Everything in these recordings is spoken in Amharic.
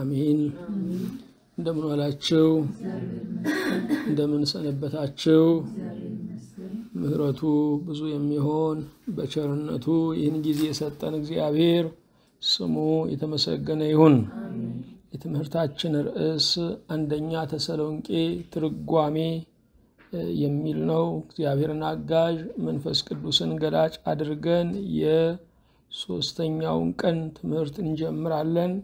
አሚን። እንደምን ዋላችሁ? እንደምን ሰነበታችሁ? ምሕረቱ ብዙ የሚሆን በቸርነቱ ይህን ጊዜ የሰጠን እግዚአብሔር ስሙ የተመሰገነ ይሁን። የትምህርታችን ርዕስ አንደኛ ተሰሎንቄ ትርጓሜ የሚል ነው። እግዚአብሔርን አጋዥ መንፈስ ቅዱስን ገላጭ አድርገን የሶስተኛውን ቀን ትምህርት እንጀምራለን።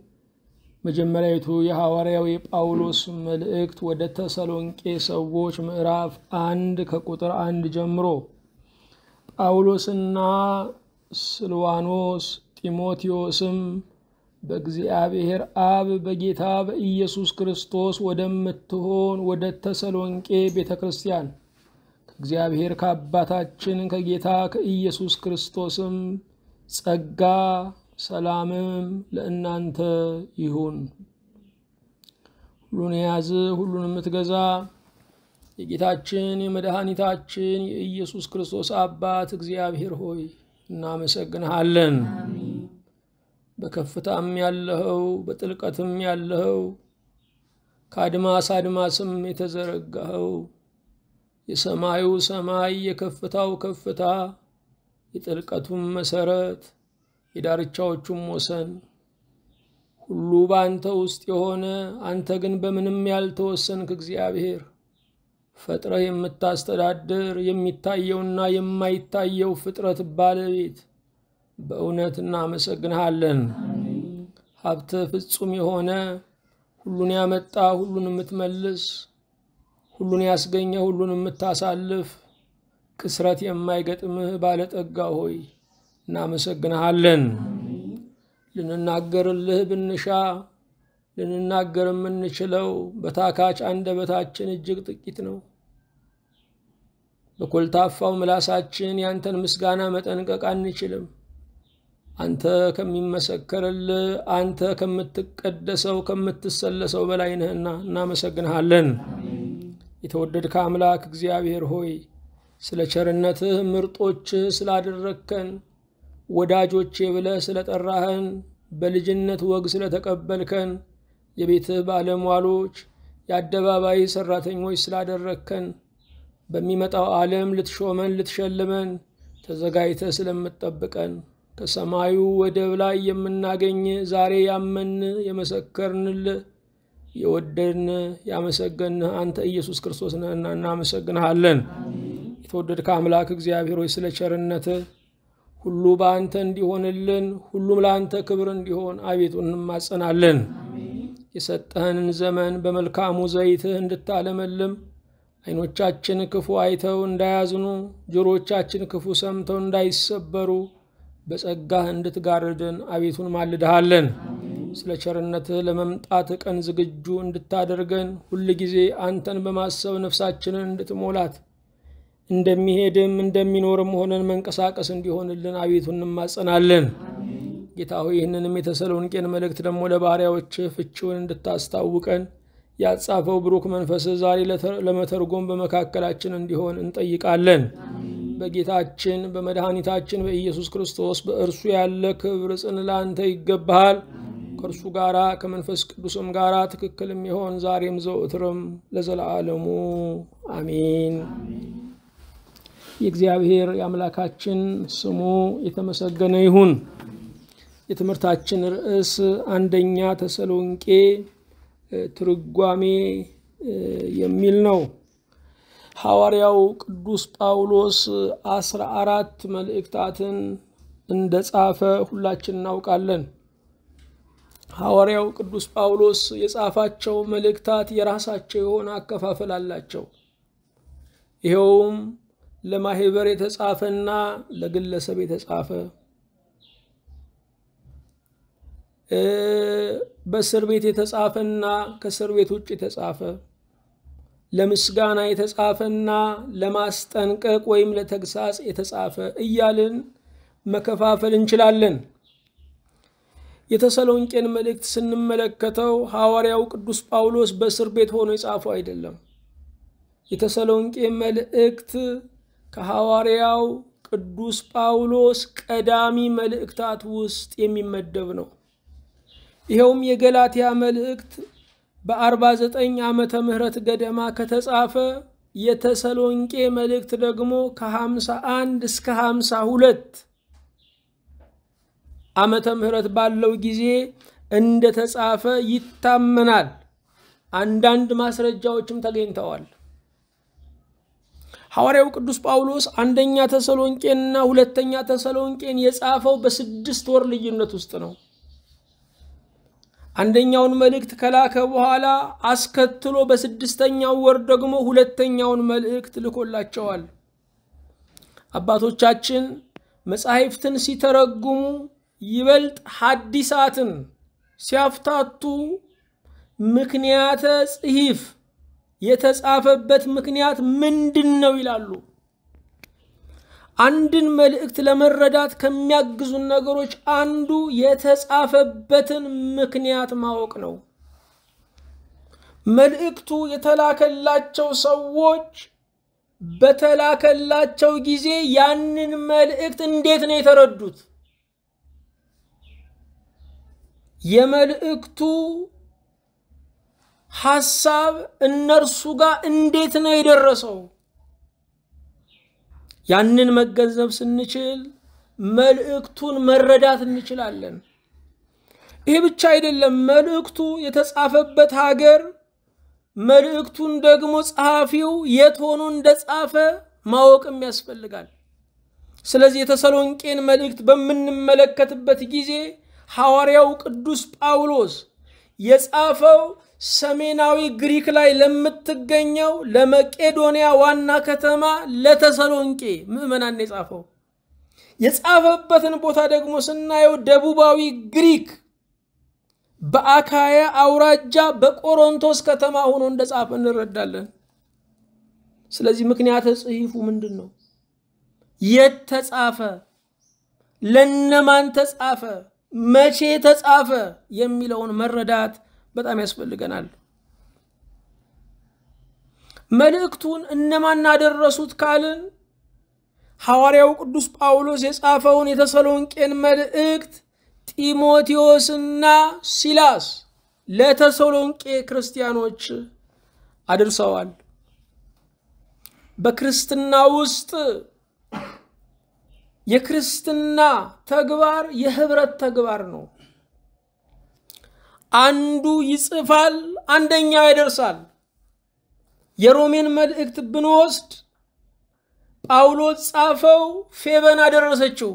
መጀመሪያዊቱ የሐዋርያው የጳውሎስ መልእክት ወደ ተሰሎንቄ ሰዎች ምዕራፍ አንድ ከቁጥር አንድ ጀምሮ ጳውሎስና ስልዋኖስ ጢሞቴዎስም በእግዚአብሔር አብ በጌታ በኢየሱስ ክርስቶስ ወደምትሆን ወደ ተሰሎንቄ ቤተ ክርስቲያን ከእግዚአብሔር ከአባታችን ከጌታ ከኢየሱስ ክርስቶስም ጸጋ ሰላምም ለእናንተ ይሁን። ሁሉን የያዝ ሁሉን የምትገዛ የጌታችን የመድኃኒታችን የኢየሱስ ክርስቶስ አባት እግዚአብሔር ሆይ እናመሰግንሃለን። በከፍታም ያለኸው በጥልቀትም ያለኸው ከአድማስ አድማስም የተዘረጋኸው የሰማዩ ሰማይ የከፍታው ከፍታ የጥልቀቱም መሰረት የዳርቻዎቹም ወሰን ሁሉ በአንተ ውስጥ የሆነ አንተ ግን በምንም ያልተወሰንክ እግዚአብሔር ፈጥረህ የምታስተዳድር የሚታየውና የማይታየው ፍጥረት ባለቤት በእውነት እናመሰግንሃለን። ሀብትህ ፍጹም የሆነ ሁሉን ያመጣ ሁሉን የምትመልስ ሁሉን ያስገኘ ሁሉን የምታሳልፍ ክስረት የማይገጥምህ ባለጠጋ ሆይ እናመሰግንሃለን። ልንናገርልህ ብንሻ ልንናገር የምንችለው በታካች አንደበታችን እጅግ ጥቂት ነው። በኮልታፋው ምላሳችን ያንተን ምስጋና መጠንቀቅ አንችልም። አንተ ከሚመሰከርልህ አንተ ከምትቀደሰው ከምትሰለሰው በላይ ነህና እናመሰግንሃለን። የተወደድከ አምላክ እግዚአብሔር ሆይ ስለ ቸርነትህ ምርጦችህ ስላደረግከን ወዳጆቼ ብለህ ስለጠራህን፣ በልጅነት ወግ ስለተቀበልከን፣ የቤትህ ባለሟሎች፣ የአደባባይ ሠራተኞች ስላደረግከን፣ በሚመጣው ዓለም ልትሾመን ልትሸልመን ተዘጋጅተህ ስለምጠብቀን ከሰማዩ ወደብ ላይ የምናገኝ ዛሬ ያመን የመሰከርንልህ የወደድን ያመሰገንህ አንተ ኢየሱስ ክርስቶስ ነህና እናመሰግንሃለን። የተወደድከ አምላክ እግዚአብሔር ሆይ ስለ ቸርነትህ ሁሉ በአንተ እንዲሆንልን ሁሉም ለአንተ ክብር እንዲሆን አቤቱ እንማጸናለን። የሰጠህንን ዘመን በመልካሙ ዘይትህ እንድታለመልም ዓይኖቻችን ክፉ አይተው እንዳያዝኑ፣ ጆሮቻችን ክፉ ሰምተው እንዳይሰበሩ በጸጋህ እንድትጋርደን አቤቱን ማልድሃለን። ስለ ቸርነትህ ለመምጣት ቀን ዝግጁ እንድታደርገን ሁል ጊዜ አንተን በማሰብ ነፍሳችንን እንድትሞላት እንደሚሄድም እንደሚኖርም ሆነን መንቀሳቀስ እንዲሆንልን አቤቱ እንማጸናለን። ጌታ ሆይ ይህንንም የተሰሎንቄን መልእክት ደግሞ ለባሪያዎች ፍቺውን እንድታስታውቀን ያጻፈው ብሩክ መንፈስ ዛሬ ለመተርጎም በመካከላችን እንዲሆን እንጠይቃለን። በጌታችን በመድኃኒታችን በኢየሱስ ክርስቶስ በእርሱ ያለ ክብር ጽን ለአንተ ይገባሃል። ከእርሱ ጋራ ከመንፈስ ቅዱስም ጋራ ትክክልም ይሆን ዛሬም ዘውትርም ለዘላለሙ አሚን። የእግዚአብሔር የአምላካችን ስሙ የተመሰገነ ይሁን። የትምህርታችን ርዕስ አንደኛ ተሰሎንቄ ትርጓሜ የሚል ነው። ሐዋርያው ቅዱስ ጳውሎስ አስራ አራት መልእክታትን እንደ ጻፈ ሁላችን እናውቃለን። ሐዋርያው ቅዱስ ጳውሎስ የጻፋቸው መልእክታት የራሳቸው የሆነ አከፋፈል አላቸው። ይኸውም ለማህበር የተጻፈና ለግለሰብ የተጻፈ በእስር ቤት የተጻፈና ከእስር ቤት ውጭ የተጻፈ ለምስጋና የተጻፈና ለማስጠንቀቅ ወይም ለተግሳጽ የተጻፈ እያልን መከፋፈል እንችላለን። የተሰሎንቄን መልእክት ስንመለከተው ሐዋርያው ቅዱስ ጳውሎስ በእስር ቤት ሆኖ የጻፈው አይደለም። የተሰሎንቄ መልእክት ከሐዋርያው ቅዱስ ጳውሎስ ቀዳሚ መልእክታት ውስጥ የሚመደብ ነው። ይኸውም የገላትያ መልእክት በ49 ዓመተ ምህረት ገደማ ከተጻፈ የተሰሎንቄ መልእክት ደግሞ ከ51 እስከ 52 ዓመተ ምህረት ባለው ጊዜ እንደተጻፈ ይታመናል። አንዳንድ ማስረጃዎችም ተገኝተዋል። ሐዋርያው ቅዱስ ጳውሎስ አንደኛ ተሰሎንቄንና ሁለተኛ ተሰሎንቄን የጻፈው በስድስት ወር ልዩነት ውስጥ ነው። አንደኛውን መልእክት ከላከ በኋላ አስከትሎ በስድስተኛው ወር ደግሞ ሁለተኛውን መልእክት ልኮላቸዋል። አባቶቻችን መጻሕፍትን ሲተረጉሙ ይበልጥ ሐዲሳትን ሲያፍታቱ ምክንያተ ጽሒፍ የተጻፈበት ምክንያት ምንድን ነው ይላሉ። አንድን መልእክት ለመረዳት ከሚያግዙን ነገሮች አንዱ የተጻፈበትን ምክንያት ማወቅ ነው። መልእክቱ የተላከላቸው ሰዎች በተላከላቸው ጊዜ ያንን መልእክት እንዴት ነው የተረዱት? የመልእክቱ ሐሳብ እነርሱ ጋር እንዴት ነው የደረሰው? ያንን መገንዘብ ስንችል መልእክቱን መረዳት እንችላለን። ይህ ብቻ አይደለም። መልእክቱ የተጻፈበት ሀገር መልእክቱን ደግሞ ጸሐፊው የት ሆኖ እንደጻፈ ማወቅም ያስፈልጋል። ስለዚህ የተሰሎንቄን መልእክት በምንመለከትበት ጊዜ ሐዋርያው ቅዱስ ጳውሎስ የጻፈው ሰሜናዊ ግሪክ ላይ ለምትገኘው ለመቄዶንያ ዋና ከተማ ለተሰሎንቄ ምዕመናን የጻፈው። የጻፈበትን ቦታ ደግሞ ስናየው ደቡባዊ ግሪክ በአካያ አውራጃ በቆሮንቶስ ከተማ ሆኖ እንደጻፈ እንረዳለን። ስለዚህ ምክንያተ ጽሑፉ ምንድን ነው? የት ተጻፈ? ለነማን ተጻፈ? መቼ ተጻፈ? የሚለውን መረዳት በጣም ያስፈልገናል። መልእክቱን እነማን አደረሱት ካልን ሐዋርያው ቅዱስ ጳውሎስ የጻፈውን የተሰሎንቄን መልእክት ጢሞቴዎስና ሲላስ ለተሰሎንቄ ክርስቲያኖች አድርሰዋል። በክርስትና ውስጥ የክርስትና ተግባር የህብረት ተግባር ነው። አንዱ ይጽፋል፣ አንደኛው ይደርሳል! የሮሜን መልእክት ብንወስድ ጳውሎስ ጻፈው፣ ፌበን አደረሰችው።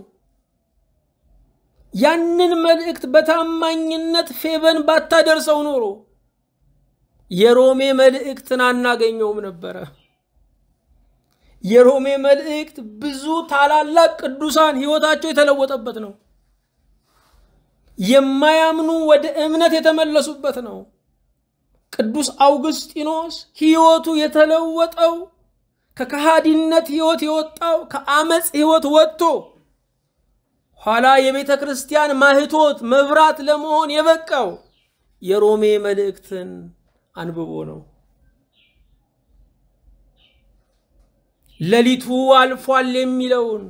ያንን መልእክት በታማኝነት ፌበን ባታደርሰው ኖሮ የሮሜ መልእክትን አናገኘውም ነበረ። የሮሜ መልእክት ብዙ ታላላቅ ቅዱሳን ሕይወታቸው የተለወጠበት ነው። የማያምኑ ወደ እምነት የተመለሱበት ነው። ቅዱስ አውግስጢኖስ ሕይወቱ የተለወጠው ከከሃዲነት ሕይወት የወጣው ከአመፅ ሕይወት ወጥቶ ኋላ የቤተ ክርስቲያን ማህቶት መብራት ለመሆን የበቃው የሮሜ መልእክትን አንብቦ ነው። ሌሊቱ አልፏል የሚለውን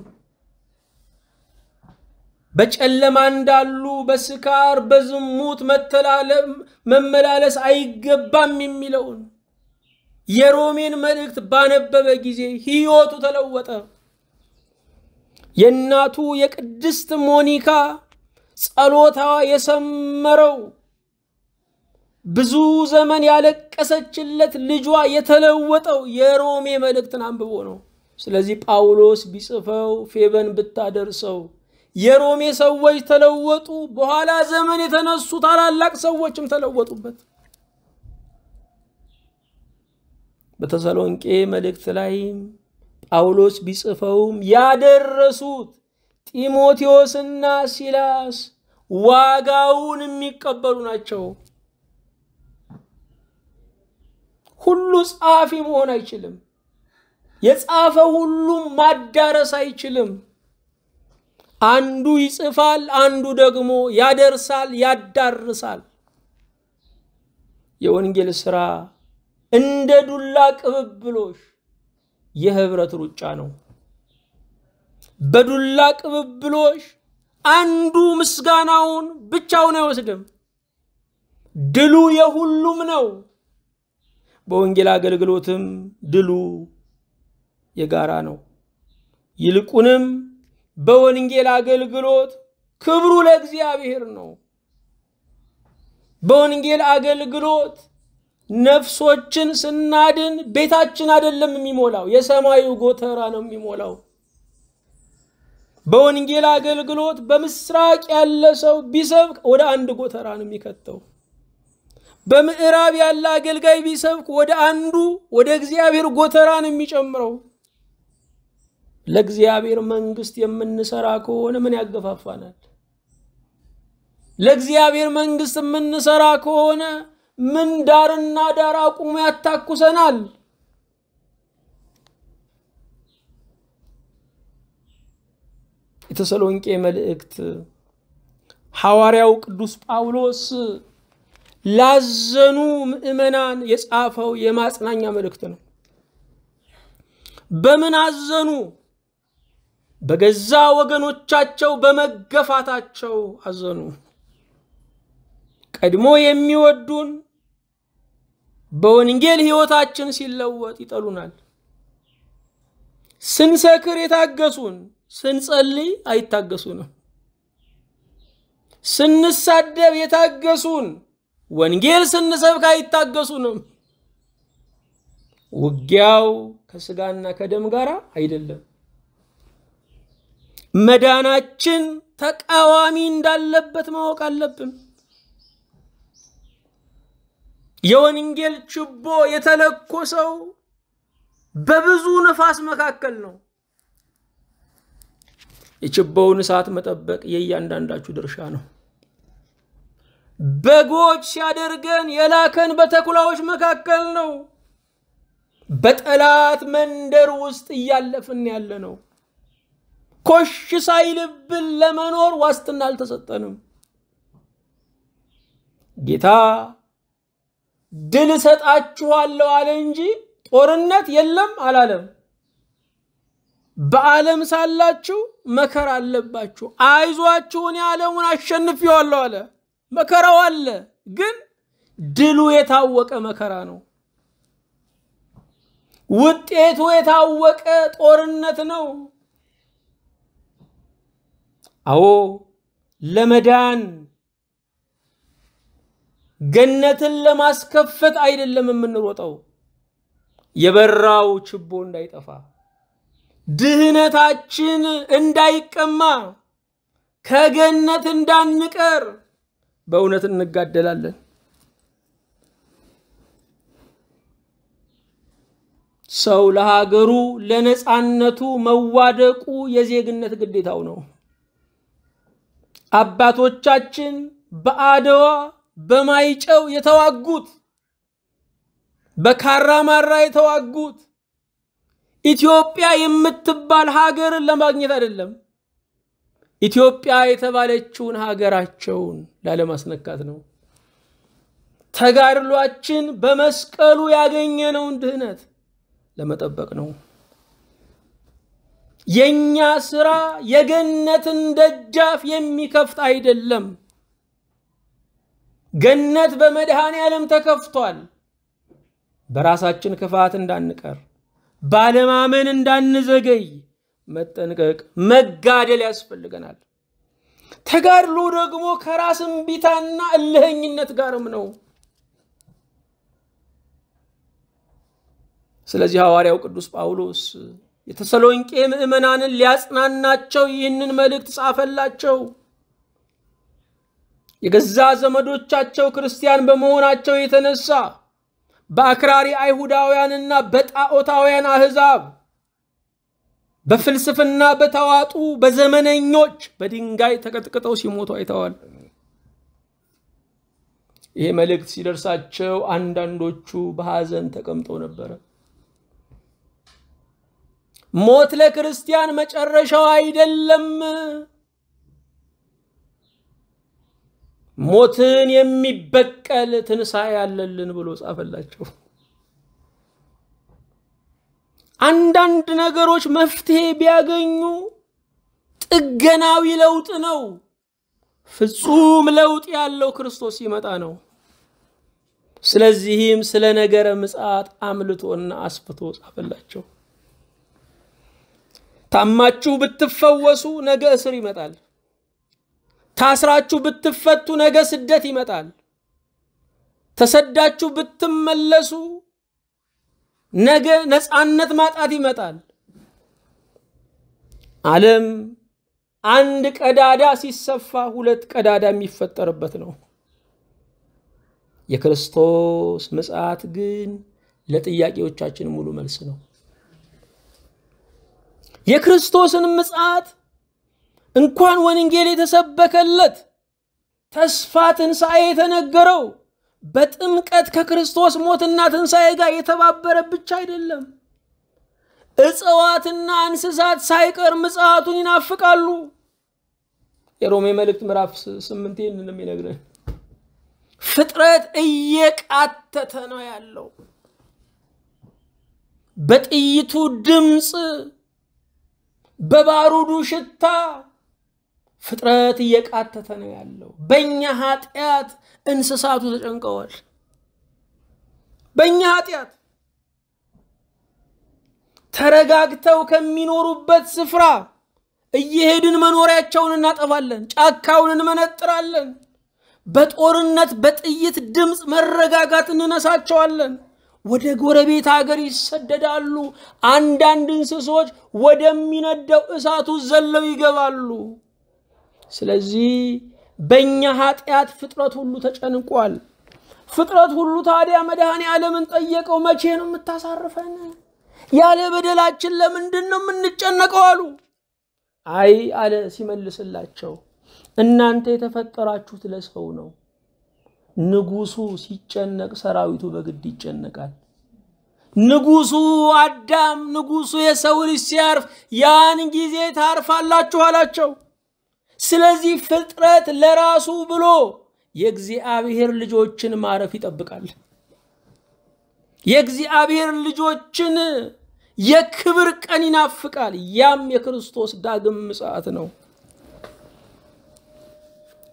በጨለማ እንዳሉ በስካር በዝሙት መመላለስ አይገባም የሚለውን የሮሜን መልእክት ባነበበ ጊዜ ሕይወቱ ተለወጠ። የእናቱ የቅድስት ሞኒካ ጸሎታ የሰመረው ብዙ ዘመን ያለቀሰችለት ልጇ የተለወጠው የሮሜ መልእክትን አንብቦ ነው። ስለዚህ ጳውሎስ ቢጽፈው ፌበን ብታደርሰው የሮሜ ሰዎች ተለወጡ። በኋላ ዘመን የተነሱ ታላላቅ ሰዎችም ተለወጡበት። በተሰሎንቄ መልእክት ላይም ጳውሎስ ቢጽፈውም ያደረሱት ጢሞቴዎስና ሲላስ ዋጋውን የሚቀበሉ ናቸው። ሁሉ ጸሐፊ መሆን አይችልም። የጻፈ ሁሉም ማዳረስ አይችልም። አንዱ ይጽፋል፣ አንዱ ደግሞ ያደርሳል፣ ያዳርሳል። የወንጌል ስራ እንደ ዱላ ቅብብሎሽ የህብረት ሩጫ ነው። በዱላ ቅብብሎሽ አንዱ ምስጋናውን ብቻውን አይወስድም። ድሉ የሁሉም ነው። በወንጌል አገልግሎትም ድሉ የጋራ ነው። ይልቁንም በወንጌል አገልግሎት ክብሩ ለእግዚአብሔር ነው። በወንጌል አገልግሎት ነፍሶችን ስናድን ቤታችን አይደለም የሚሞላው፣ የሰማዩ ጎተራ ነው የሚሞላው። በወንጌል አገልግሎት በምስራቅ ያለ ሰው ቢሰብክ ወደ አንድ ጎተራ ነው የሚከተው። በምዕራብ ያለ አገልጋይ ቢሰብክ ወደ አንዱ ወደ እግዚአብሔር ጎተራ ነው የሚጨምረው። ለእግዚአብሔር መንግስት የምንሰራ ከሆነ ምን ያገፋፋናል? ለእግዚአብሔር መንግስት የምንሰራ ከሆነ ምን ዳርና ዳር አቁሞ ያታኩሰናል? የተሰሎንቄ መልእክት ሐዋርያው ቅዱስ ጳውሎስ ላዘኑ ምእመናን የጻፈው የማጽናኛ መልእክት ነው። በምን አዘኑ? በገዛ ወገኖቻቸው በመገፋታቸው አዘኑ። ቀድሞ የሚወዱን በወንጌል ሕይወታችን ሲለወጥ ይጠሉናል። ስንሰክር የታገሱን፣ ስንጸልይ አይታገሱንም። ስንሳደብ የታገሱን፣ ወንጌል ስንሰብክ አይታገሱንም። ውጊያው ከስጋና ከደም ጋር አይደለም። መዳናችን ተቃዋሚ እንዳለበት ማወቅ አለብን። የወንጌል ችቦ የተለኮሰው በብዙ ነፋስ መካከል ነው። የችቦውን እሳት መጠበቅ የእያንዳንዳችሁ ድርሻ ነው። በጎች ሲያደርገን የላከን በተኩላዎች መካከል ነው። በጠላት መንደር ውስጥ እያለፍን ያለ ነው። ኮሽ ሳይልብን ለመኖር ዋስትና አልተሰጠንም። ጌታ ድል እሰጣችኋለሁ አለ እንጂ ጦርነት የለም አላለም። በዓለም ሳላችሁ መከራ አለባችሁ፣ አይዟችሁን የዓለሙን አሸንፌዋለሁ አለ። መከራው አለ፣ ግን ድሉ የታወቀ መከራ ነው። ውጤቱ የታወቀ ጦርነት ነው። አዎ ለመዳን ገነትን ለማስከፈት አይደለም የምንሮጠው፣ የበራው ችቦ እንዳይጠፋ ድህነታችን እንዳይቀማ ከገነት እንዳንቀር በእውነት እንጋደላለን። ሰው ለሀገሩ ለነፃነቱ መዋደቁ የዜግነት ግዴታው ነው። አባቶቻችን በአድዋ በማይጨው የተዋጉት በካራማራ የተዋጉት ኢትዮጵያ የምትባል ሀገርን ለማግኘት አይደለም። ኢትዮጵያ የተባለችውን ሀገራቸውን ላለማስነካት ነው። ተጋድሏችን በመስቀሉ ያገኘነውን ድህነት ለመጠበቅ ነው። የእኛ ስራ የገነትን ደጃፍ የሚከፍት አይደለም። ገነት በመድኃኔ ዓለም ተከፍቷል። በራሳችን ክፋት እንዳንቀር፣ ባለማመን እንዳንዘገይ መጠንቀቅ፣ መጋደል ያስፈልገናል። ተጋድሎ ደግሞ ከራስ እምቢታና እልህኝነት ጋርም ነው። ስለዚህ ሐዋርያው ቅዱስ ጳውሎስ የተሰሎንቄ ምእመናንን ሊያጽናናቸው ይህንን መልእክት ጻፈላቸው። የገዛ ዘመዶቻቸው ክርስቲያን በመሆናቸው የተነሳ በአክራሪ አይሁዳውያንና በጣዖታውያን አሕዛብ በፍልስፍና በተዋጡ በዘመነኞች በድንጋይ ተቀጥቅጠው ሲሞቱ አይተዋል። ይሄ መልእክት ሲደርሳቸው አንዳንዶቹ በሐዘን ተቀምጠው ነበረ። ሞት ለክርስቲያን መጨረሻው አይደለም። ሞትን የሚበቀል ትንሣኤ ያለልን ብሎ ጻፈላቸው። አንዳንድ ነገሮች መፍትሄ ቢያገኙ ጥገናዊ ለውጥ ነው። ፍጹም ለውጥ ያለው ክርስቶስ ሲመጣ ነው። ስለዚህም ስለ ነገረ ምጽአት አምልቶና አስፍቶ ጻፈላቸው። ታማችሁ ብትፈወሱ ነገ እስር ይመጣል። ታስራችሁ ብትፈቱ ነገ ስደት ይመጣል። ተሰዳችሁ ብትመለሱ ነገ ነፃነት ማጣት ይመጣል። ዓለም አንድ ቀዳዳ ሲሰፋ ሁለት ቀዳዳ የሚፈጠርበት ነው። የክርስቶስ ምጽአት ግን ለጥያቄዎቻችን ሙሉ መልስ ነው። የክርስቶስን ምጽአት እንኳን ወንጌል የተሰበከለት ተስፋ ትንሣኤ የተነገረው በጥምቀት ከክርስቶስ ሞትና ትንሣኤ ጋር የተባበረ ብቻ አይደለም። እጽዋትና እንስሳት ሳይቀር ምጽአቱን ይናፍቃሉ። የሮሜ መልእክት ምዕራፍ ስምንት ይህንን የሚነግረን ፍጥረት እየቃተተ ነው ያለው በጥይቱ ድምፅ በባሩዱ ሽታ ፍጥረት እየቃተተ ነው ያለው። በእኛ ኃጢአት እንስሳቱ ተጨንቀዋል። በእኛ ኃጢአት ተረጋግተው ከሚኖሩበት ስፍራ እየሄድን መኖሪያቸውን እናጠፋለን፣ ጫካውን እንመነጥራለን፣ በጦርነት በጥይት ድምፅ መረጋጋት እንነሳቸዋለን። ወደ ጎረቤት ሀገር ይሰደዳሉ። አንዳንድ እንስሶች ወደሚነደው እሳቱ ዘለው ይገባሉ። ስለዚህ በእኛ ኃጢአት ፍጥረት ሁሉ ተጨንቋል። ፍጥረት ሁሉ ታዲያ መድኃኔ ዓለምን ጠየቀው፣ መቼ ነው የምታሳርፈን? ያለ በደላችን ለምንድን ነው የምንጨነቀው? አሉ። አይ አለ ሲመልስላቸው፣ እናንተ የተፈጠራችሁት ለሰው ነው ንጉሱ ሲጨነቅ ሰራዊቱ በግድ ይጨነቃል። ንጉሱ አዳም፣ ንጉሱ የሰው ልጅ ሲያርፍ ያን ጊዜ ታርፋላችሁ አላቸው። ስለዚህ ፍጥረት ለራሱ ብሎ የእግዚአብሔር ልጆችን ማረፍ ይጠብቃል። የእግዚአብሔር ልጆችን የክብር ቀን ይናፍቃል። ያም የክርስቶስ ዳግም ምጽአት ነው።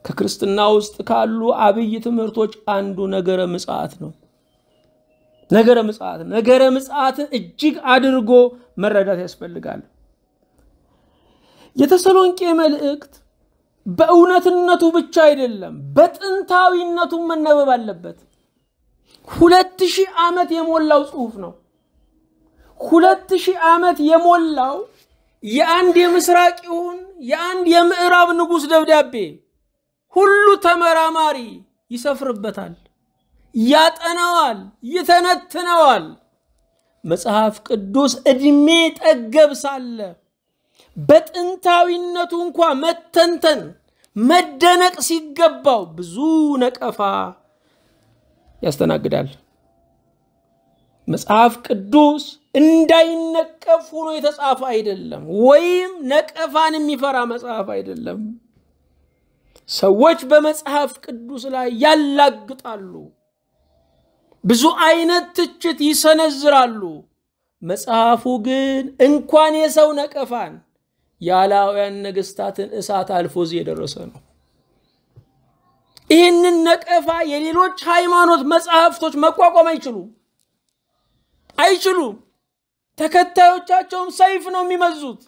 ከክርስትና ውስጥ ካሉ አብይ ትምህርቶች አንዱ ነገረ ምጽአት ነው። ነገረ ምጽአት ነገረ ምጽአትን እጅግ አድርጎ መረዳት ያስፈልጋል። የተሰሎንቄ መልእክት በእውነትነቱ ብቻ አይደለም፣ በጥንታዊነቱም መነበብ አለበት። ሁለት ሺህ ዓመት የሞላው ጽሁፍ ነው። ሁለት ሺህ ዓመት የሞላው የአንድ የምስራቅ ይሁን የአንድ የምዕራብ ንጉሥ ደብዳቤ ሁሉ ተመራማሪ ይሰፍርበታል፣ ያጠነዋል፣ ይተነትነዋል። መጽሐፍ ቅዱስ ዕድሜ ጠገብ ሳለ በጥንታዊነቱ እንኳ መተንተን መደነቅ ሲገባው ብዙ ነቀፋ ያስተናግዳል። መጽሐፍ ቅዱስ እንዳይነቀፍ ሆኖ የተጻፈ አይደለም፣ ወይም ነቀፋን የሚፈራ መጽሐፍ አይደለም። ሰዎች በመጽሐፍ ቅዱስ ላይ ያላግጣሉ፣ ብዙ አይነት ትችት ይሰነዝራሉ። መጽሐፉ ግን እንኳን የሰው ነቀፋን የአላውያን ነገስታትን እሳት አልፎ እዚህ የደረሰ ነው። ይህንን ነቀፋ የሌሎች ሃይማኖት መጽሐፍቶች መቋቋም አይችሉም አይችሉም። ተከታዮቻቸውም ሰይፍ ነው የሚመዙት።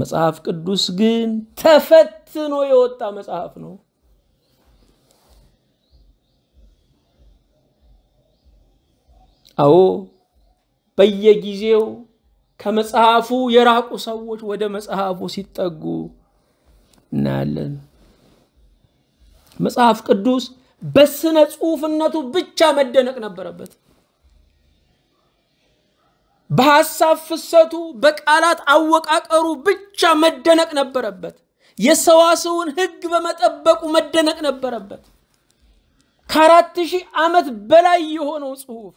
መጽሐፍ ቅዱስ ግን ተፈትኖ የወጣ መጽሐፍ ነው። አዎ በየጊዜው ከመጽሐፉ የራቁ ሰዎች ወደ መጽሐፉ ሲጠጉ እናያለን። መጽሐፍ ቅዱስ በስነ ጽሁፍነቱ ብቻ መደነቅ ነበረበት። በሐሳብ ፍሰቱ፣ በቃላት አወቃቀሩ ብቻ መደነቅ ነበረበት። የሰዋሰውን ሕግ በመጠበቁ መደነቅ ነበረበት። ከአራት ሺህ ዓመት በላይ የሆነው ጽሑፍ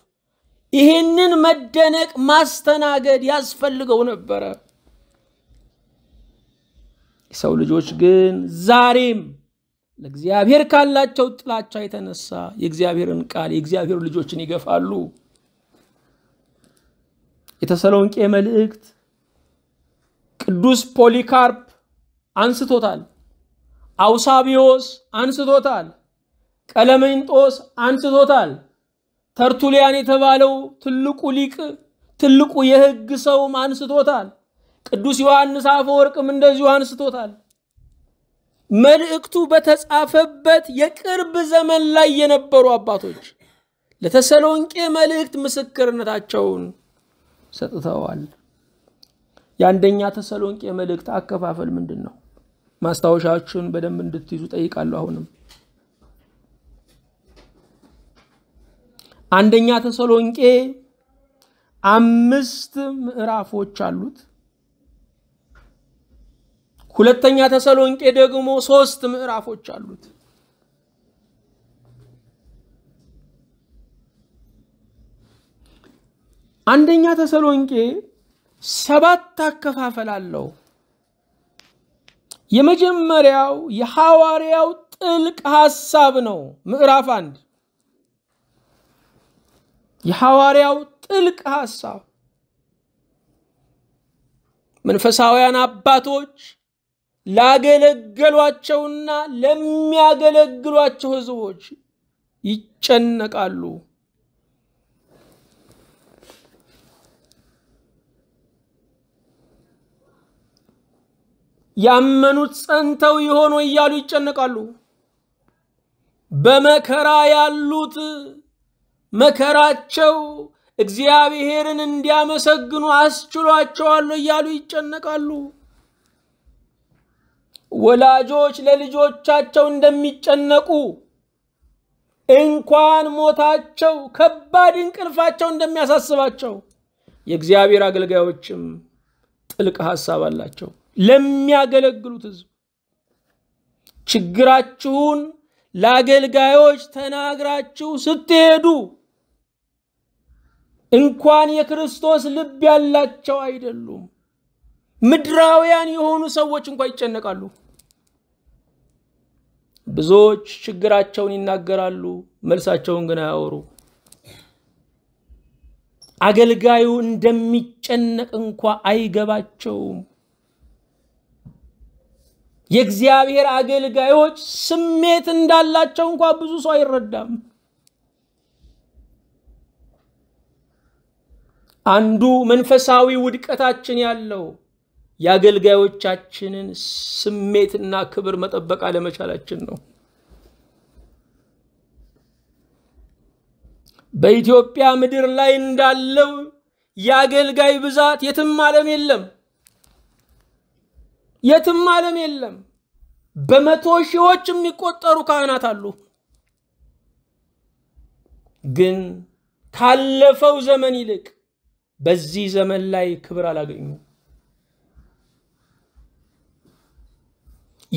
ይህንን መደነቅ ማስተናገድ ያስፈልገው ነበረ። የሰው ልጆች ግን ዛሬም ለእግዚአብሔር ካላቸው ጥላቻ የተነሳ የእግዚአብሔርን ቃል የእግዚአብሔር ልጆችን ይገፋሉ። የተሰሎንቄ መልእክት ቅዱስ ፖሊካርፕ አንስቶታል። አውሳቢዮስ አንስቶታል። ቀለመንጦስ አንስቶታል። ተርቱሊያን የተባለው ትልቁ ሊቅ ትልቁ የሕግ ሰውም አንስቶታል። ቅዱስ ዮሐንስ አፈወርቅም እንደዚሁ አንስቶታል። መልእክቱ በተጻፈበት የቅርብ ዘመን ላይ የነበሩ አባቶች ለተሰሎንቄ መልእክት ምስክርነታቸውን ሰጥተዋል። የአንደኛ ተሰሎንቄ መልእክት አከፋፈል ምንድን ነው? ማስታወሻችሁን በደንብ እንድትይዙ ጠይቃሉ አሁንም አንደኛ ተሰሎንቄ አምስት ምዕራፎች አሉት። ሁለተኛ ተሰሎንቄ ደግሞ ሶስት ምዕራፎች አሉት። አንደኛ ተሰሎንቄ ሰባት አከፋፈል አለው። የመጀመሪያው የሐዋርያው ጥልቅ ሐሳብ ነው። ምዕራፍ አንድ የሐዋርያው ጥልቅ ሐሳብ መንፈሳውያን አባቶች ላገለገሏቸውና ለሚያገለግሏቸው ህዝቦች ይጨነቃሉ። ያመኑት ጸንተው ይሆኑ እያሉ ይጨነቃሉ። በመከራ ያሉት መከራቸው እግዚአብሔርን እንዲያመሰግኑ አስችሏቸዋል እያሉ ይጨነቃሉ። ወላጆች ለልጆቻቸው እንደሚጨነቁ እንኳን ሞታቸው ከባድ እንቅልፋቸው እንደሚያሳስባቸው የእግዚአብሔር አገልጋዮችም ጥልቅ ሐሳብ አላቸው። ለሚያገለግሉት ህዝብ ችግራችሁን ለአገልጋዮች ተናግራችሁ ስትሄዱ እንኳን የክርስቶስ ልብ ያላቸው አይደሉም፣ ምድራውያን የሆኑ ሰዎች እንኳ ይጨነቃሉ። ብዙዎች ችግራቸውን ይናገራሉ፣ መልሳቸውን ግን አያወሩ። አገልጋዩ እንደሚጨነቅ እንኳ አይገባቸውም። የእግዚአብሔር አገልጋዮች ስሜት እንዳላቸው እንኳ ብዙ ሰው አይረዳም። አንዱ መንፈሳዊ ውድቀታችን ያለው የአገልጋዮቻችንን ስሜትና ክብር መጠበቅ አለመቻላችን ነው። በኢትዮጵያ ምድር ላይ እንዳለው የአገልጋይ ብዛት የትም ዓለም የለም። የትም ዓለም የለም። በመቶ ሺዎች የሚቆጠሩ ካህናት አሉ። ግን ካለፈው ዘመን ይልቅ በዚህ ዘመን ላይ ክብር አላገኙም።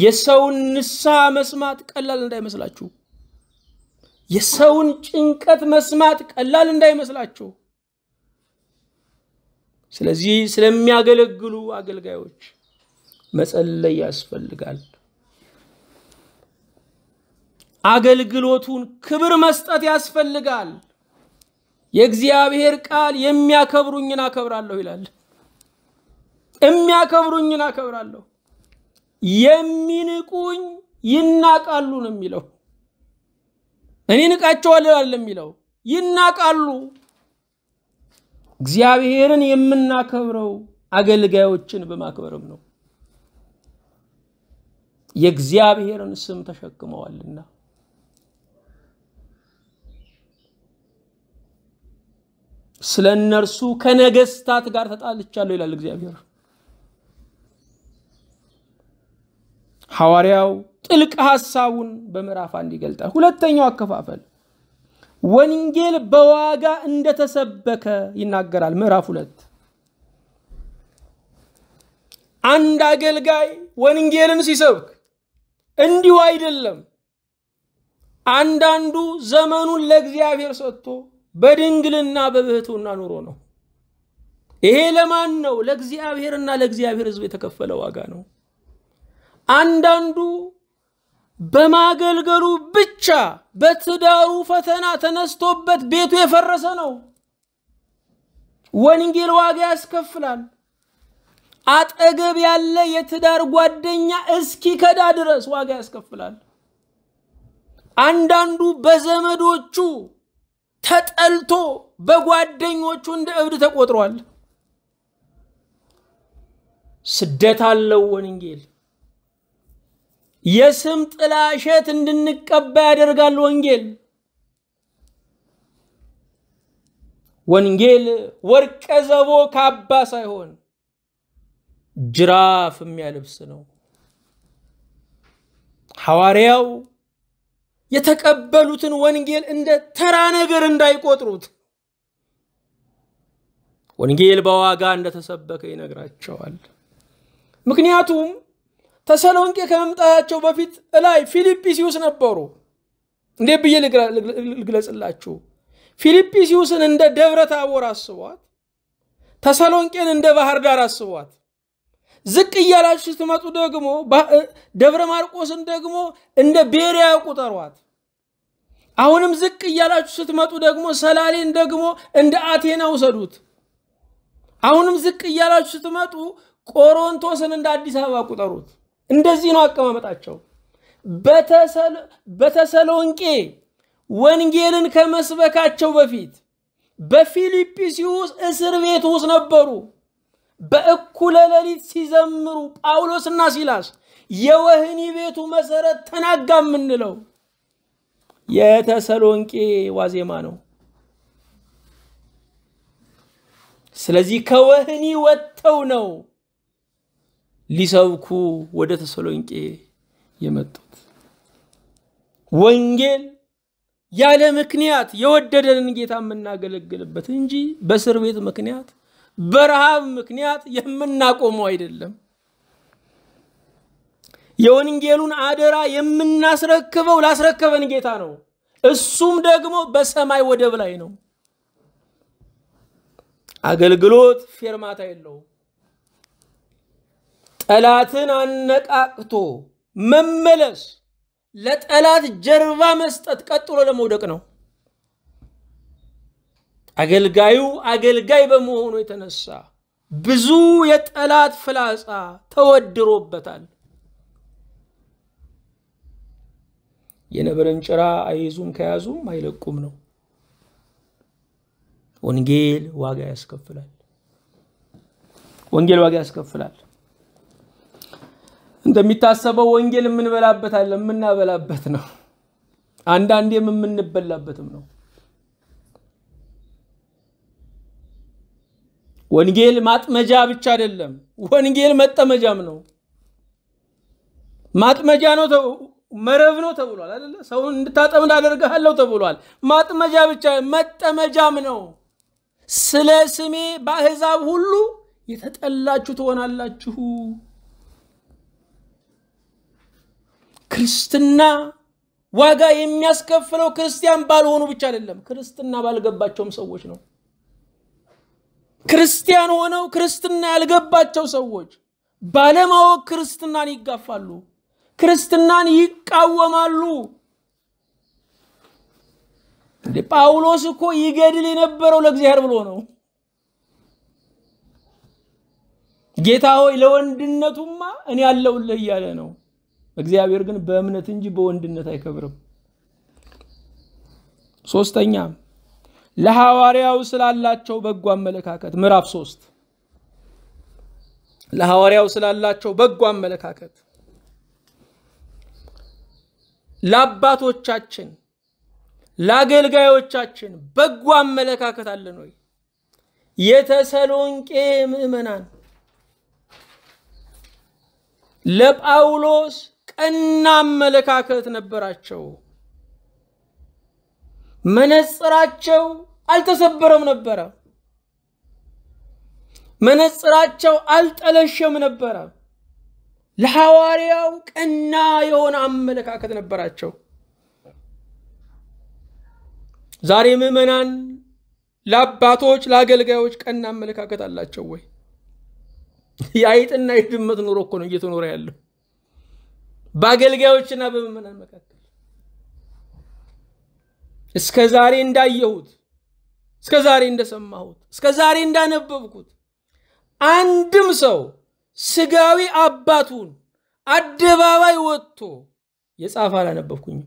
የሰውን ንስሐ መስማት ቀላል እንዳይመስላችሁ። የሰውን ጭንቀት መስማት ቀላል እንዳይመስላችሁ። ስለዚህ ስለሚያገለግሉ አገልጋዮች መጸለይ ያስፈልጋል። አገልግሎቱን ክብር መስጠት ያስፈልጋል። የእግዚአብሔር ቃል የሚያከብሩኝን አከብራለሁ ይላል። የሚያከብሩኝን አከብራለሁ፣ የሚንቁኝ ይናቃሉ ነው የሚለው። እኔ ንቃቸዋለሁ አይደለም የሚለው፣ ይናቃሉ። እግዚአብሔርን የምናከብረው አገልጋዮችን በማክበርም ነው። የእግዚአብሔርን ስም ተሸክመዋልና ስለ እነርሱ ከነገስታት ጋር ተጣልቻለሁ ይላል እግዚአብሔር። ሐዋርያው ጥልቅ ሐሳቡን በምዕራፍ አንድ ይገልጣል። ሁለተኛው አከፋፈል ወንጌል በዋጋ እንደተሰበከ ይናገራል። ምዕራፍ ሁለት አንድ አገልጋይ ወንጌልን ሲሰብክ እንዲሁ አይደለም። አንዳንዱ ዘመኑን ለእግዚአብሔር ሰጥቶ በድንግልና በብህትውና ኑሮ ነው። ይሄ ለማን ነው? ለእግዚአብሔርና ለእግዚአብሔር ሕዝብ የተከፈለ ዋጋ ነው። አንዳንዱ በማገልገሉ ብቻ በትዳሩ ፈተና ተነስቶበት ቤቱ የፈረሰ ነው። ወንጌል ዋጋ ያስከፍላል። አጠገብ ያለ የትዳር ጓደኛ እስኪ ከዳ ድረስ ዋጋ ያስከፍላል። አንዳንዱ በዘመዶቹ ተጠልቶ በጓደኞቹ እንደ እብድ ተቆጥሯል። ስደት አለው ወንጌል። የስም ጥላሸት እንድንቀባ ያደርጋል ወንጌል። ወንጌል ወርቀ ዘቦ ካባ ሳይሆን ጅራፍ የሚያለብስ ነው። ሐዋርያው የተቀበሉትን ወንጌል እንደ ተራ ነገር እንዳይቆጥሩት ወንጌል በዋጋ እንደተሰበከ ይነግራቸዋል። ምክንያቱም ተሰሎንቄ ከመምጣታቸው በፊት ላይ ፊልጵስዩስ ነበሩ። እንዴት ብዬ ልግለጽላችሁ? ፊልጵስዩስን እንደ ደብረ ታቦር አስቧት፣ ተሰሎንቄን እንደ ባህር ዳር አስቧት። ዝቅ እያላችሁ ስትመጡ ደግሞ ደብረ ማርቆስን ደግሞ እንደ ቤሪያ ቁጠሯት። አሁንም ዝቅ እያላችሁ ስትመጡ ደግሞ ሰላሌን ደግሞ እንደ አቴና ውሰዱት። አሁንም ዝቅ እያላችሁ ስትመጡ ቆሮንቶስን እንደ አዲስ አበባ ቁጠሩት። እንደዚህ ነው አቀማመጣቸው። በተሰሎንቄ ወንጌልን ከመስበካቸው በፊት በፊልጵስዩስ እስር ቤት ውስጥ ነበሩ። በእኩለ ሌሊት ሲዘምሩ ጳውሎስና ሲላስ የወህኒ ቤቱ መሰረት ተናጋ የምንለው የተሰሎንቄ ዋዜማ ነው። ስለዚህ ከወህኒ ወጥተው ነው ሊሰብኩ ወደ ተሰሎንቄ የመጡት። ወንጌል ያለ ምክንያት የወደደንን ጌታ የምናገለግልበት እንጂ በእስር ቤት ምክንያት በረሃብ ምክንያት የምናቆመው አይደለም። የወንጌሉን አደራ የምናስረክበው ላስረከበን ጌታ ነው። እሱም ደግሞ በሰማይ ወደብ ላይ ነው። አገልግሎት ፌርማታ የለው ጠላትን አነቃቅቶ መመለስ ለጠላት ጀርባ መስጠት ቀጥሎ ለመውደቅ ነው። አገልጋዩ አገልጋይ በመሆኑ የተነሳ ብዙ የጠላት ፍላጻ ተወድሮበታል። የነብርን ጭራ አይዙም ከያዙም አይለቁም ነው። ወንጌል ዋጋ ያስከፍላል። ወንጌል ዋጋ ያስከፍላል። እንደሚታሰበው ወንጌል የምንበላበት አለ፣ የምናበላበት ነው። አንዳንዴም የምንበላበትም ነው። ወንጌል ማጥመጃ ብቻ አይደለም፣ ወንጌል መጠመጃም ነው። ማጥመጃ ነው፣ መረብ ነው ተብሏል አይደለ? ሰውን እንድታጠምድ አደርግሃለሁ ተብሏል። ማጥመጃ ብቻ መጠመጃም ነው። ስለ ስሜ በአሕዛብ ሁሉ የተጠላችሁ ትሆናላችሁ። ክርስትና ዋጋ የሚያስከፍለው ክርስቲያን ባልሆኑ ብቻ አይደለም፣ ክርስትና ባልገባቸውም ሰዎች ነው። ክርስቲያን ሆነው ክርስትና ያልገባቸው ሰዎች ባለማወቅ ክርስትናን ይጋፋሉ፣ ክርስትናን ይቃወማሉ። ጳውሎስ እኮ ይገድል የነበረው ለእግዚአብሔር ብሎ ነው። ጌታ ሆይ ለወንድነቱማ እኔ ያለውልህ እያለ ነው። እግዚአብሔር ግን በእምነት እንጂ በወንድነት አይከብርም። ሶስተኛ ለሐዋርያው ስላላቸው በጎ አመለካከት ምዕራፍ ሶስት ለሐዋርያው ስላላቸው በጎ አመለካከት ለአባቶቻችን ለአገልጋዮቻችን በጎ አመለካከት አለን ወይ? የተሰሎንቄ ምእመናን ለጳውሎስ ቀና አመለካከት ነበራቸው። መነጽራቸው አልተሰበረም ነበረ። መነጽራቸው አልጠለሸም ነበረ። ለሐዋርያው ቀና የሆነ አመለካከት ነበራቸው። ዛሬ ምዕመናን ለአባቶች ለአገልጋዮች ቀና አመለካከት አላቸው ወይ? የአይጥና የድመት ኑሮ እኮ ነው እየተኖረ ያለው በአገልጋዮችና በምዕመናን መካከል። እስከ ዛሬ እንዳየሁት እስከ ዛሬ እንደሰማሁት እስከ ዛሬ እንዳነበብኩት አንድም ሰው ስጋዊ አባቱን አደባባይ ወጥቶ የጻፈ አላነበብኩኝም።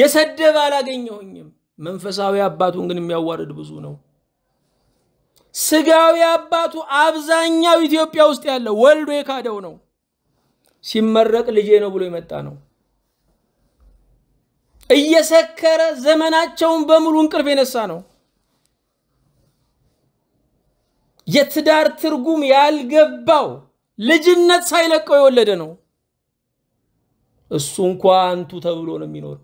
የሰደበ አላገኘሁኝም። መንፈሳዊ አባቱን ግን የሚያዋርድ ብዙ ነው። ስጋዊ አባቱ አብዛኛው ኢትዮጵያ ውስጥ ያለው ወልዶ የካደው ነው። ሲመረቅ ልጄ ነው ብሎ የመጣ ነው። እየሰከረ ዘመናቸውን በሙሉ እንቅልፍ የነሳ ነው። የትዳር ትርጉም ያልገባው ልጅነት ሳይለቀው የወለደ ነው። እሱ እንኳ አንቱ ተብሎ ነው የሚኖረው።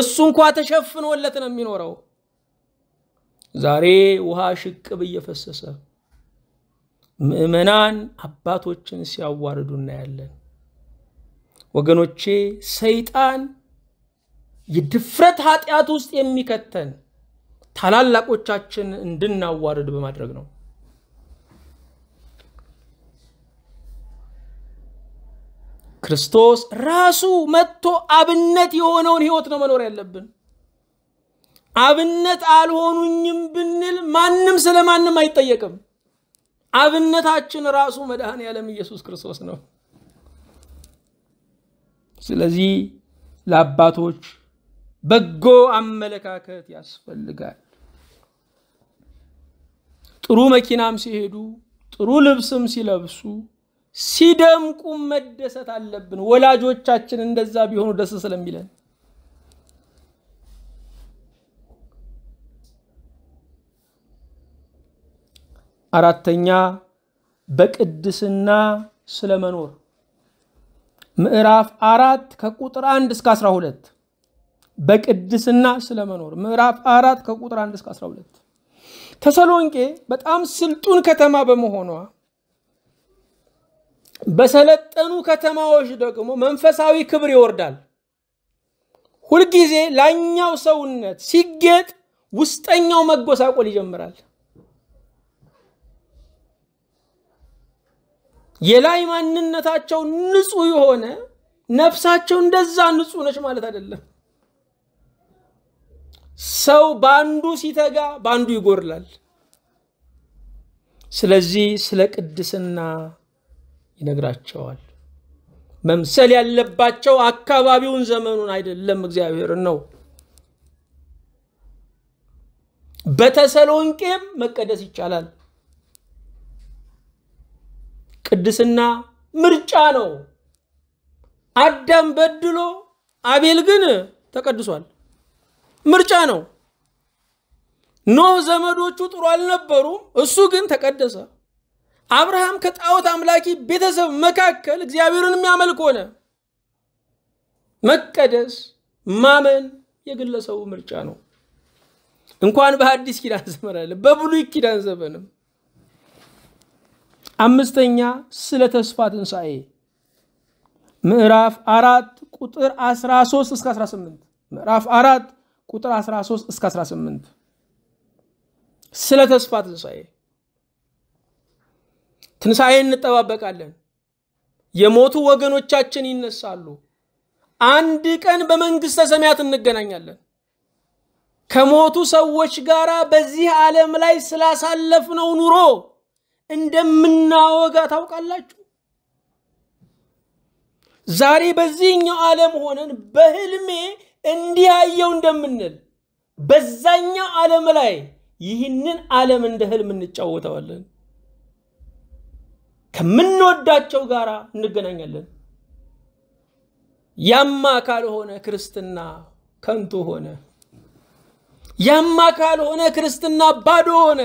እሱ እንኳ ተሸፍኖለት ነው የሚኖረው። ዛሬ ውሃ ሽቅብ እየፈሰሰ ምዕመናን አባቶችን ሲያዋርዱ እናያለን። ወገኖቼ ሰይጣን የድፍረት ኃጢአት ውስጥ የሚከተን ታላላቆቻችን እንድናዋርድ በማድረግ ነው። ክርስቶስ ራሱ መጥቶ አብነት የሆነውን ህይወት ነው መኖር ያለብን። አብነት አልሆኑኝም ብንል ማንም ስለ ማንም አይጠየቅም። አብነታችን ራሱ መድኃኔ ዓለም ኢየሱስ ክርስቶስ ነው። ስለዚህ ለአባቶች በጎ አመለካከት ያስፈልጋል። ጥሩ መኪናም ሲሄዱ ጥሩ ልብስም ሲለብሱ ሲደምቁም መደሰት አለብን። ወላጆቻችን እንደዛ ቢሆኑ ደስ ስለሚለን አራተኛ በቅድስና ስለመኖር ምዕራፍ አራት ከቁጥር አንድ እስከ አስራ ሁለት በቅድስና ስለመኖር ምዕራፍ አራት ከቁጥር 1 እስከ 12 ተሰሎንቄ በጣም ስልጡን ከተማ በመሆኗ በሰለጠኑ ከተማዎች ደግሞ መንፈሳዊ ክብር ይወርዳል። ሁልጊዜ ላይኛው ሰውነት ሲጌጥ ውስጠኛው መጎሳቆል ይጀምራል። የላይ ማንነታቸው ንጹህ የሆነ ነፍሳቸው እንደዛ ንጹህ ነች ማለት አይደለም። ሰው በአንዱ ሲተጋ በአንዱ ይጎርላል። ስለዚህ ስለ ቅድስና ይነግራቸዋል። መምሰል ያለባቸው አካባቢውን ዘመኑን አይደለም፣ እግዚአብሔርን ነው። በተሰሎንቄም መቀደስ ይቻላል። ቅድስና ምርጫ ነው። አዳም በድሎ አቤል ግን ተቀድሷል። ምርጫ ነው። ኖህ ዘመዶቹ ጥሩ አልነበሩም፣ እሱ ግን ተቀደሰ። አብርሃም ከጣዖት አምላኪ ቤተሰብ መካከል እግዚአብሔርን የሚያመልክ ሆነ። መቀደስ ማመን የግለሰቡ ምርጫ ነው። እንኳን በአዲስ ኪዳን ዘመን አለ በብሉይ ኪዳን ዘመንም። አምስተኛ ስለ ተስፋ ትንሣኤ ምዕራፍ አራት ቁጥር 13 እስከ 18 ምዕራፍ አራት ቁጥር 13 እስከ 18 ስለ ተስፋ ትንሣኤ ትንሣኤ እንጠባበቃለን። የሞቱ ወገኖቻችን ይነሳሉ። አንድ ቀን በመንግሥተ ሰማያት እንገናኛለን። ከሞቱ ሰዎች ጋር በዚህ ዓለም ላይ ስላሳለፍነው ኑሮ እንደምናወጋ ታውቃላችሁ። ዛሬ በዚህኛው ዓለም ሆነን በህልሜ እንዲያየው እንደምንል በዛኛው ዓለም ላይ ይህንን ዓለም እንደ ህልም እንጫወተዋለን። ከምንወዳቸው ጋር እንገናኛለን። ያማ ካልሆነ ክርስትና ከንቱ ሆነ። ያማ ካልሆነ ክርስትና ባዶ ሆነ።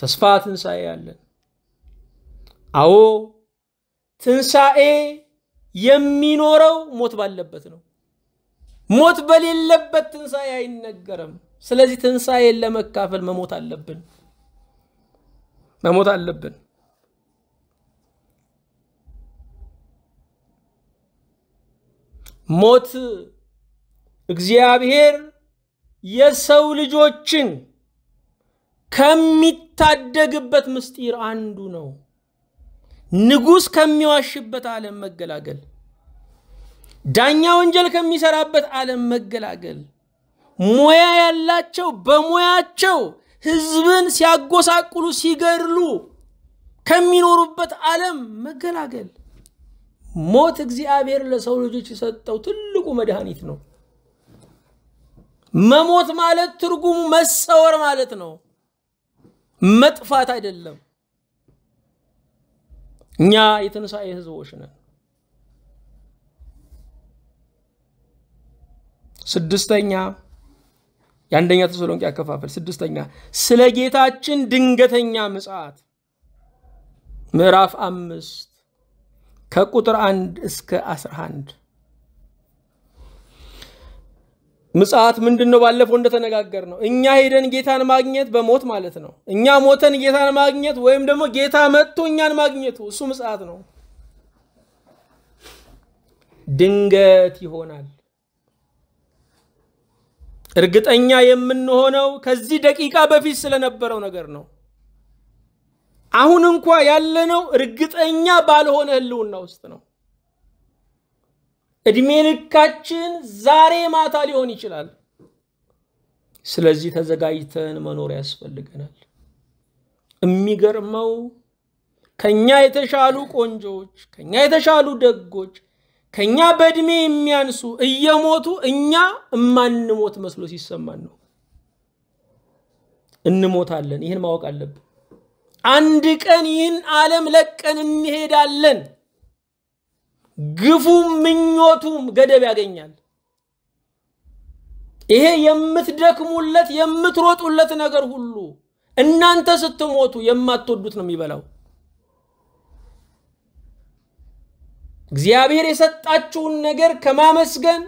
ተስፋ ትንሣኤ አለን። አዎ ትንሣኤ የሚኖረው ሞት ባለበት ነው። ሞት በሌለበት ትንሣኤ አይነገርም። ስለዚህ ትንሣኤን ለመካፈል መሞት አለብን መሞት አለብን። ሞት እግዚአብሔር የሰው ልጆችን ከሚታደግበት ምስጢር አንዱ ነው። ንጉሥ ከሚዋሽበት ዓለም መገላገል፣ ዳኛ ወንጀል ከሚሰራበት ዓለም መገላገል፣ ሙያ ያላቸው በሙያቸው ህዝብን ሲያጎሳቁሉ ሲገድሉ ከሚኖሩበት ዓለም መገላገል። ሞት እግዚአብሔር ለሰው ልጆች የሰጠው ትልቁ መድኃኒት ነው። መሞት ማለት ትርጉሙ መሰወር ማለት ነው፣ መጥፋት አይደለም። እኛ የትንሣኤ ህዝቦች ነን። ስድስተኛ የአንደኛ ተሰሎንቄ አከፋፈል ስድስተኛ ስለ ጌታችን ድንገተኛ ምጽአት ምዕራፍ አምስት ከቁጥር አንድ እስከ አስራ አንድ ምጽአት ምንድን ነው? ባለፈው እንደተነጋገር ነው። እኛ ሄደን ጌታን ማግኘት በሞት ማለት ነው። እኛ ሞተን ጌታን ማግኘት ወይም ደግሞ ጌታ መጥቶ እኛን ማግኘቱ እሱ ምጽአት ነው። ድንገት ይሆናል። እርግጠኛ የምንሆነው ከዚህ ደቂቃ በፊት ስለነበረው ነገር ነው። አሁን እንኳ ያለነው እርግጠኛ ባልሆነ ህልውና ውስጥ ነው። እድሜ ልካችን ዛሬ ማታ ሊሆን ይችላል። ስለዚህ ተዘጋጅተን መኖር ያስፈልገናል። የሚገርመው ከኛ የተሻሉ ቆንጆዎች፣ ከኛ የተሻሉ ደጎች፣ ከኛ በእድሜ የሚያንሱ እየሞቱ እኛ እማንሞት መስሎ ሲሰማን ነው። እንሞታለን። ይህን ማወቅ አለብን። አንድ ቀን ይህን ዓለም ለቀን እንሄዳለን። ግፉ ምኞቱ ገደብ ያገኛል። ይሄ የምትደክሙለት የምትሮጡለት ነገር ሁሉ እናንተ ስትሞቱ የማትወዱት ነው የሚበላው። እግዚአብሔር የሰጣችሁን ነገር ከማመስገን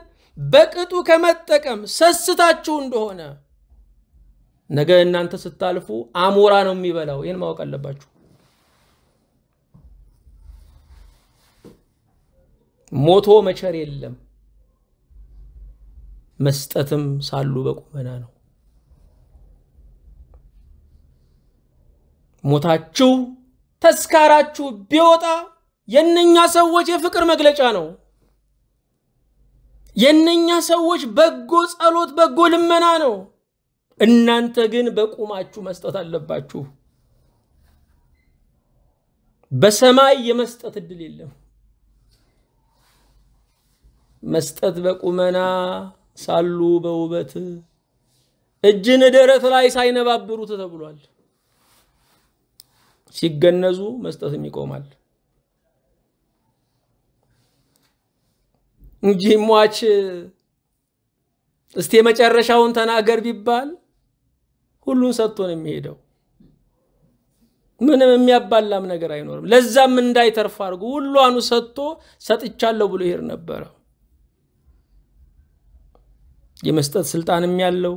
በቅጡ ከመጠቀም ሰስታችሁ እንደሆነ ነገ እናንተ ስታልፉ አሞራ ነው የሚበላው። ይህን ማወቅ አለባችሁ። ሞቶ መቸር የለም መስጠትም ሳሉ በቁመና ነው። ሞታችሁ ተስካራችሁ ቢወጣ የነኛ ሰዎች የፍቅር መግለጫ ነው። የነኛ ሰዎች በጎ ጸሎት፣ በጎ ልመና ነው። እናንተ ግን በቁማችሁ መስጠት አለባችሁ። በሰማይ የመስጠት እድል የለም። መስጠት በቁመና ሳሉ በውበት እጅን ደረት ላይ ሳይነባብሩት ተብሏል። ሲገነዙ መስጠትም ይቆማል እንጂ ሟች እስቲ የመጨረሻውን ተናገር ቢባል ሁሉን ሰጥቶ ነው የሚሄደው። ምንም የሚያባላም ነገር አይኖርም። ለዛም እንዳይተርፍ አድርጎ ሁሏኑ ሰጥቶ ሰጥቻለሁ ብሎ ይሄድ ነበረው። የመስጠት ስልጣንም ያለው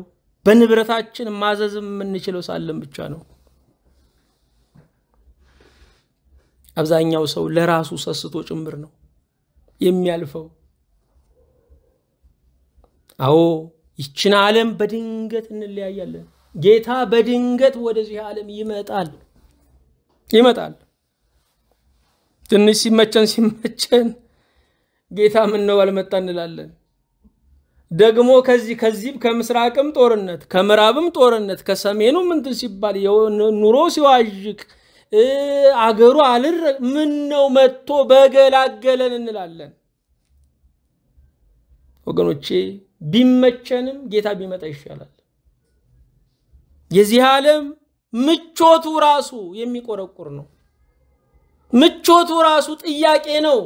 በንብረታችን ማዘዝም የምንችለው ሳለን ብቻ ነው። አብዛኛው ሰው ለራሱ ሰስቶ ጭምር ነው የሚያልፈው። አዎ ይችን ዓለም በድንገት እንለያያለን። ጌታ በድንገት ወደዚህ ዓለም ይመጣል ይመጣል። ትንሽ ሲመቸን ሲመቸን ጌታ ምን ነው አልመጣ እንላለን። ደግሞ ከዚህ ከዚህም ከምስራቅም ጦርነት ከምዕራብም ጦርነት ከሰሜኑም እንትን ሲባል ኑሮ ሲዋዥቅ አገሩ አልር ምን ነው መጥቶ በገላገለን እንላለን። ወገኖቼ ቢመቸንም ጌታ ቢመጣ ይሻላል። የዚህ ዓለም ምቾቱ ራሱ የሚቆረቁር ነው። ምቾቱ ራሱ ጥያቄ ነው።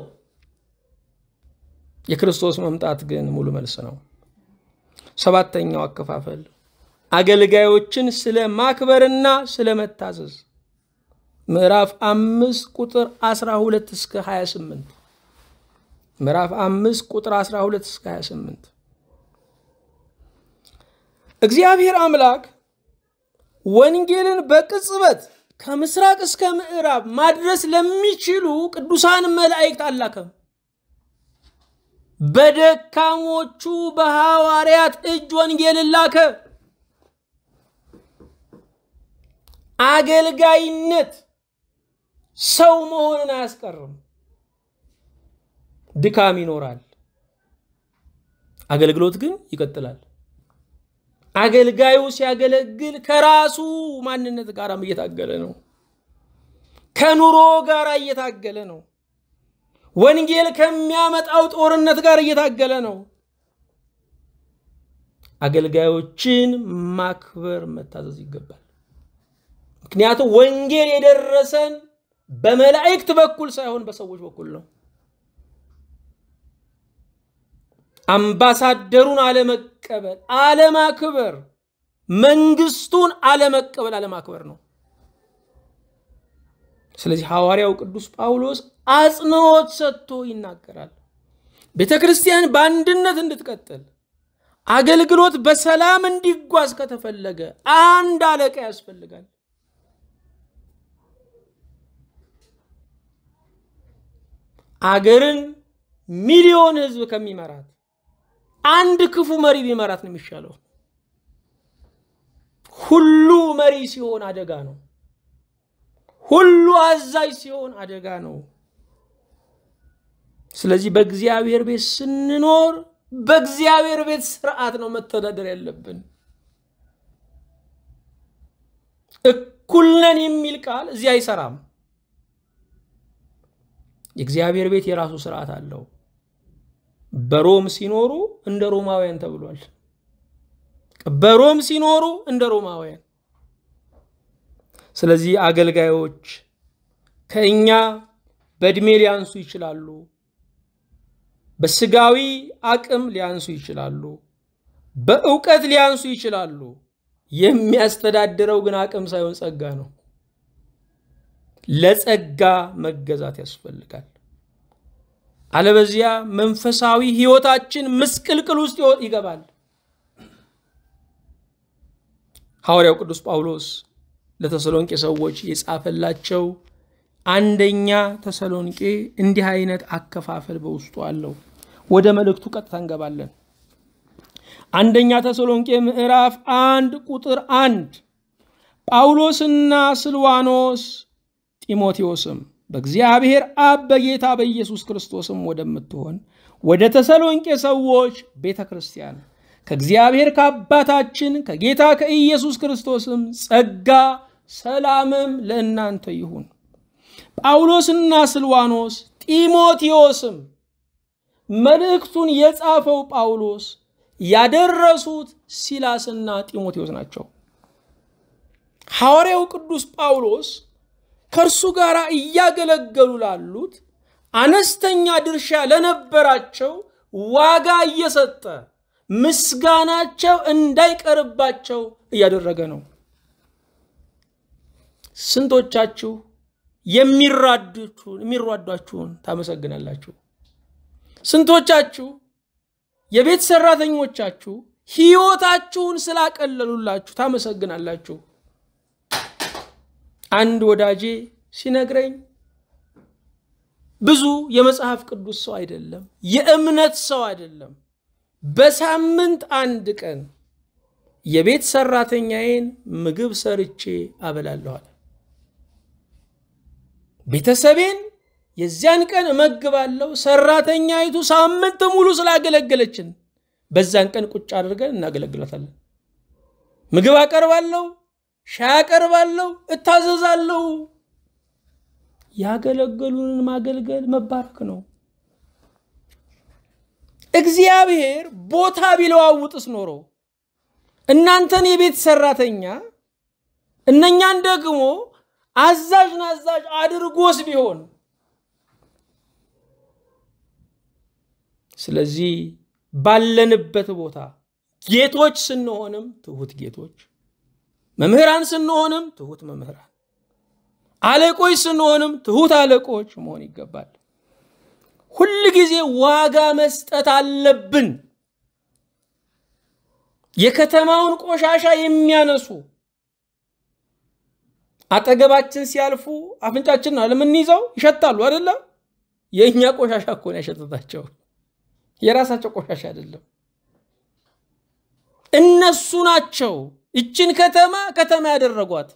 የክርስቶስ መምጣት ግን ሙሉ መልስ ነው። ሰባተኛው አከፋፈል አገልጋዮችን ስለ ማክበርና ስለ መታዘዝ ምዕራፍ አምስት ቁጥር 12 እስከ 28 ምዕራፍ አምስት ቁጥር 12 እስከ 28 እግዚአብሔር አምላክ ወንጌልን በቅጽበት ከምስራቅ እስከ ምዕራብ ማድረስ ለሚችሉ ቅዱሳን መላእክት አላከም። በደካሞቹ በሐዋርያት እጅ ወንጌል ላከ። አገልጋይነት ሰው መሆንን አያስቀርም። ድካም ይኖራል፣ አገልግሎት ግን ይቀጥላል። አገልጋዩ ሲያገለግል ከራሱ ማንነት ጋር እየታገለ ነው። ከኑሮ ጋር እየታገለ ነው። ወንጌል ከሚያመጣው ጦርነት ጋር እየታገለ ነው። አገልጋዮችን ማክበር መታዘዝ ይገባል። ምክንያቱም ወንጌል የደረሰን በመላእክት በኩል ሳይሆን በሰዎች በኩል ነው። አምባሳደሩን አለመቀበል፣ አለማክበር፣ መንግስቱን አለመቀበል፣ አለማክበር ነው። ስለዚህ ሐዋርያው ቅዱስ ጳውሎስ አጽንዖት ሰጥቶ ይናገራል። ቤተ ክርስቲያን በአንድነት እንድትቀጥል አገልግሎት በሰላም እንዲጓዝ ከተፈለገ አንድ አለቃ ያስፈልጋል። አገርን ሚሊዮን ህዝብ ከሚመራት አንድ ክፉ መሪ ቢመራት ነው የሚሻለው። ሁሉ መሪ ሲሆን አደጋ ነው። ሁሉ አዛዥ ሲሆን አደጋ ነው። ስለዚህ በእግዚአብሔር ቤት ስንኖር በእግዚአብሔር ቤት ስርዓት ነው መተዳደር ያለብን። እኩል ነን የሚል ቃል እዚህ አይሰራም። የእግዚአብሔር ቤት የራሱ ስርዓት አለው። በሮም ሲኖሩ እንደ ሮማውያን ተብሏል። በሮም ሲኖሩ እንደ ሮማውያን ስለዚህ አገልጋዮች ከእኛ በእድሜ ሊያንሱ ይችላሉ፣ በስጋዊ አቅም ሊያንሱ ይችላሉ፣ በእውቀት ሊያንሱ ይችላሉ። የሚያስተዳድረው ግን አቅም ሳይሆን ጸጋ ነው። ለጸጋ መገዛት ያስፈልጋል። አለበዚያ መንፈሳዊ ህይወታችን ምስቅልቅል ውስጥ ይገባል። ሐዋርያው ቅዱስ ጳውሎስ ለተሰሎንቄ ሰዎች የጻፈላቸው አንደኛ ተሰሎንቄ እንዲህ አይነት አከፋፈል በውስጡ አለው። ወደ መልእክቱ ቀጥታ እንገባለን። አንደኛ ተሰሎንቄ ምዕራፍ አንድ ቁጥር አንድ ጳውሎስና ስልዋኖስ ጢሞቴዎስም በእግዚአብሔር አብ በጌታ በኢየሱስ ክርስቶስም ወደምትሆን ወደ ተሰሎንቄ ሰዎች ቤተ ክርስቲያን ከእግዚአብሔር ከአባታችን ከጌታ ከኢየሱስ ክርስቶስም ጸጋ ሰላምም ለእናንተ ይሁን። ጳውሎስና ስልዋኖስ ጢሞቴዎስም መልእክቱን የጻፈው ጳውሎስ ያደረሱት ሲላስና ጢሞቴዎስ ናቸው። ሐዋርያው ቅዱስ ጳውሎስ ከእርሱ ጋር እያገለገሉ ላሉት አነስተኛ ድርሻ ለነበራቸው ዋጋ እየሰጠ ምስጋናቸው እንዳይቀርባቸው እያደረገ ነው። ስንቶቻችሁ የሚራዷችሁን ታመሰግናላችሁ? ስንቶቻችሁ የቤት ሰራተኞቻችሁ ህይወታችሁን ስላቀለሉላችሁ ታመሰግናላችሁ? አንድ ወዳጄ ሲነግረኝ ብዙ የመጽሐፍ ቅዱስ ሰው አይደለም፣ የእምነት ሰው አይደለም። በሳምንት አንድ ቀን የቤት ሰራተኛዬን ምግብ ሰርቼ አበላለኋል። ቤተሰቤን የዚያን ቀን እመግባለሁ። ሰራተኛይቱ ሳምንት ሙሉ ስላገለገለችን በዛን ቀን ቁጭ አድርገን እናገለግላታለን። ምግብ አቀርባለሁ፣ ሻ አቀርባለሁ፣ እታዘዛለሁ። ያገለገሉንን ማገልገል መባረክ ነው። እግዚአብሔር ቦታ ቢለዋውጥስ ኖሮ እናንተን የቤት ሰራተኛ እነኛን ደግሞ አዛዥን አዛዥ አድርጎስ ቢሆን ስለዚህ ባለንበት ቦታ ጌቶች ስንሆንም ትሁት ጌቶች፣ መምህራን ስንሆንም ትሁት መምህራን፣ አለቆች ስንሆንም ትሁት አለቆች መሆን ይገባል። ሁል ጊዜ ዋጋ መስጠት አለብን። የከተማውን ቆሻሻ የሚያነሱ አጠገባችን ሲያልፉ አፍንጫችን ለምንይዘው ይሸታሉ አይደለም። የእኛ ቆሻሻ እኮ ነው ያሸተታቸው፣ የራሳቸው ቆሻሻ አይደለም። እነሱ ናቸው ይችን ከተማ ከተማ ያደረጓት።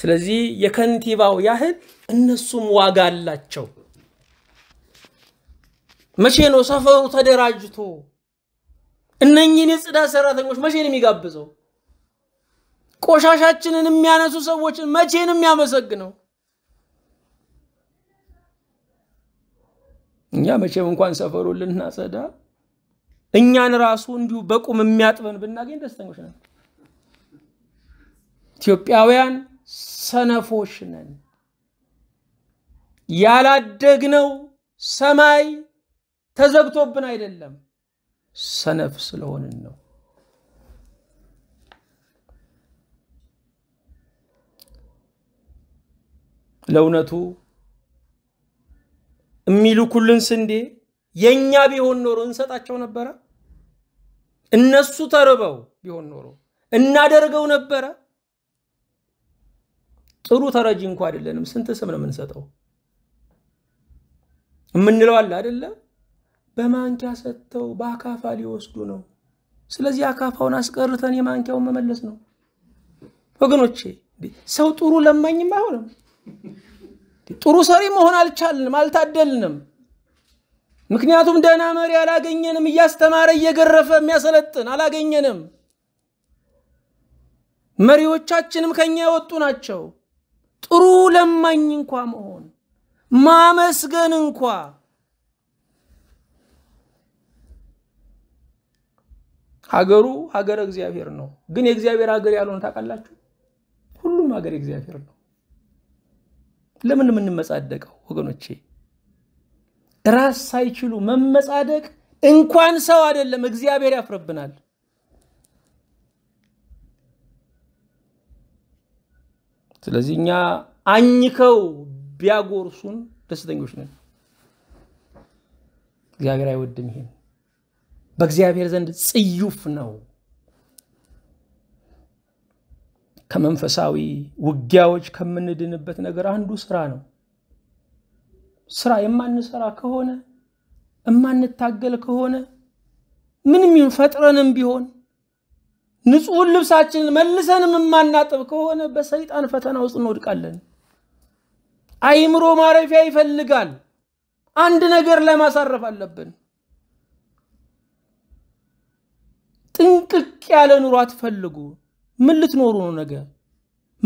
ስለዚህ የከንቲባው ያህል እነሱም ዋጋ አላቸው። መቼ ነው ሰፈሩ ተደራጅቶ እነኚህን የጽዳት ሰራተኞች መቼ ነው የሚጋብዘው? ቆሻሻችንን የሚያነሱ ሰዎችን መቼ ነው የሚያመሰግነው? እኛ መቼም እንኳን ሰፈሩን ልናጸዳ እኛን ራሱ እንዲሁ በቁም የሚያጥበን ብናገኝ ደስተኞች ነን። ኢትዮጵያውያን ሰነፎች ነን። ያላደግነው ሰማይ ተዘግቶብን አይደለም። ሰነፍ ስለሆንን ነው። ለእውነቱ የሚልኩልን ስንዴ የእኛ ቢሆን ኖሮ እንሰጣቸው ነበረ? እነሱ ተርበው ቢሆን ኖሮ እናደርገው ነበረ? ጥሩ ተረጂ እንኳ አይደለንም። ስንት ስም ነው የምንሰጠው? የምንለው አለ አይደለም? በማንኪያ ሰጥተው በአካፋ ሊወስዱ ነው። ስለዚህ አካፋውን አስቀርተን የማንኪያውን መመለስ ነው። ወገኖቼ ሰው ጥሩ ለማኝም አይሆንም። ጥሩ ሰሪ መሆን አልቻልንም፣ አልታደልንም። ምክንያቱም ደህና መሪ አላገኘንም። እያስተማረ እየገረፈ የሚያሰለጥን አላገኘንም። መሪዎቻችንም ከኛ የወጡ ናቸው። ጥሩ ለማኝ እንኳ መሆን ማመስገን እንኳ ሀገሩ ሀገረ እግዚአብሔር ነው። ግን የእግዚአብሔር ሀገር ያልሆነ ታውቃላችሁ? ሁሉም ሀገር የእግዚአብሔር ነው። ለምን የምንመጻደቀው ወገኖቼ? ራስ ሳይችሉ መመጻደቅ እንኳን ሰው አይደለም እግዚአብሔር ያፍርብናል። ስለዚህ እኛ አኝከው ቢያጎርሱን ደስተኞች ነን። እግዚአብሔር አይወድም ይሄን። በእግዚአብሔር ዘንድ ጽዩፍ ነው። ከመንፈሳዊ ውጊያዎች ከምንድንበት ነገር አንዱ ስራ ነው። ስራ የማንሰራ ከሆነ የማንታገል ከሆነ ምንም ፈጥረንም ቢሆን ንጹህ ልብሳችንን መልሰንም የማናጥብ ከሆነ በሰይጣን ፈተና ውስጥ እንወድቃለን። አይምሮ ማረፊያ ይፈልጋል። አንድ ነገር ለማሳረፍ አለብን። ጥንቅቅ ያለ ኑሮ አትፈልጉ። ምን ልትኖሩ ነው ነገ?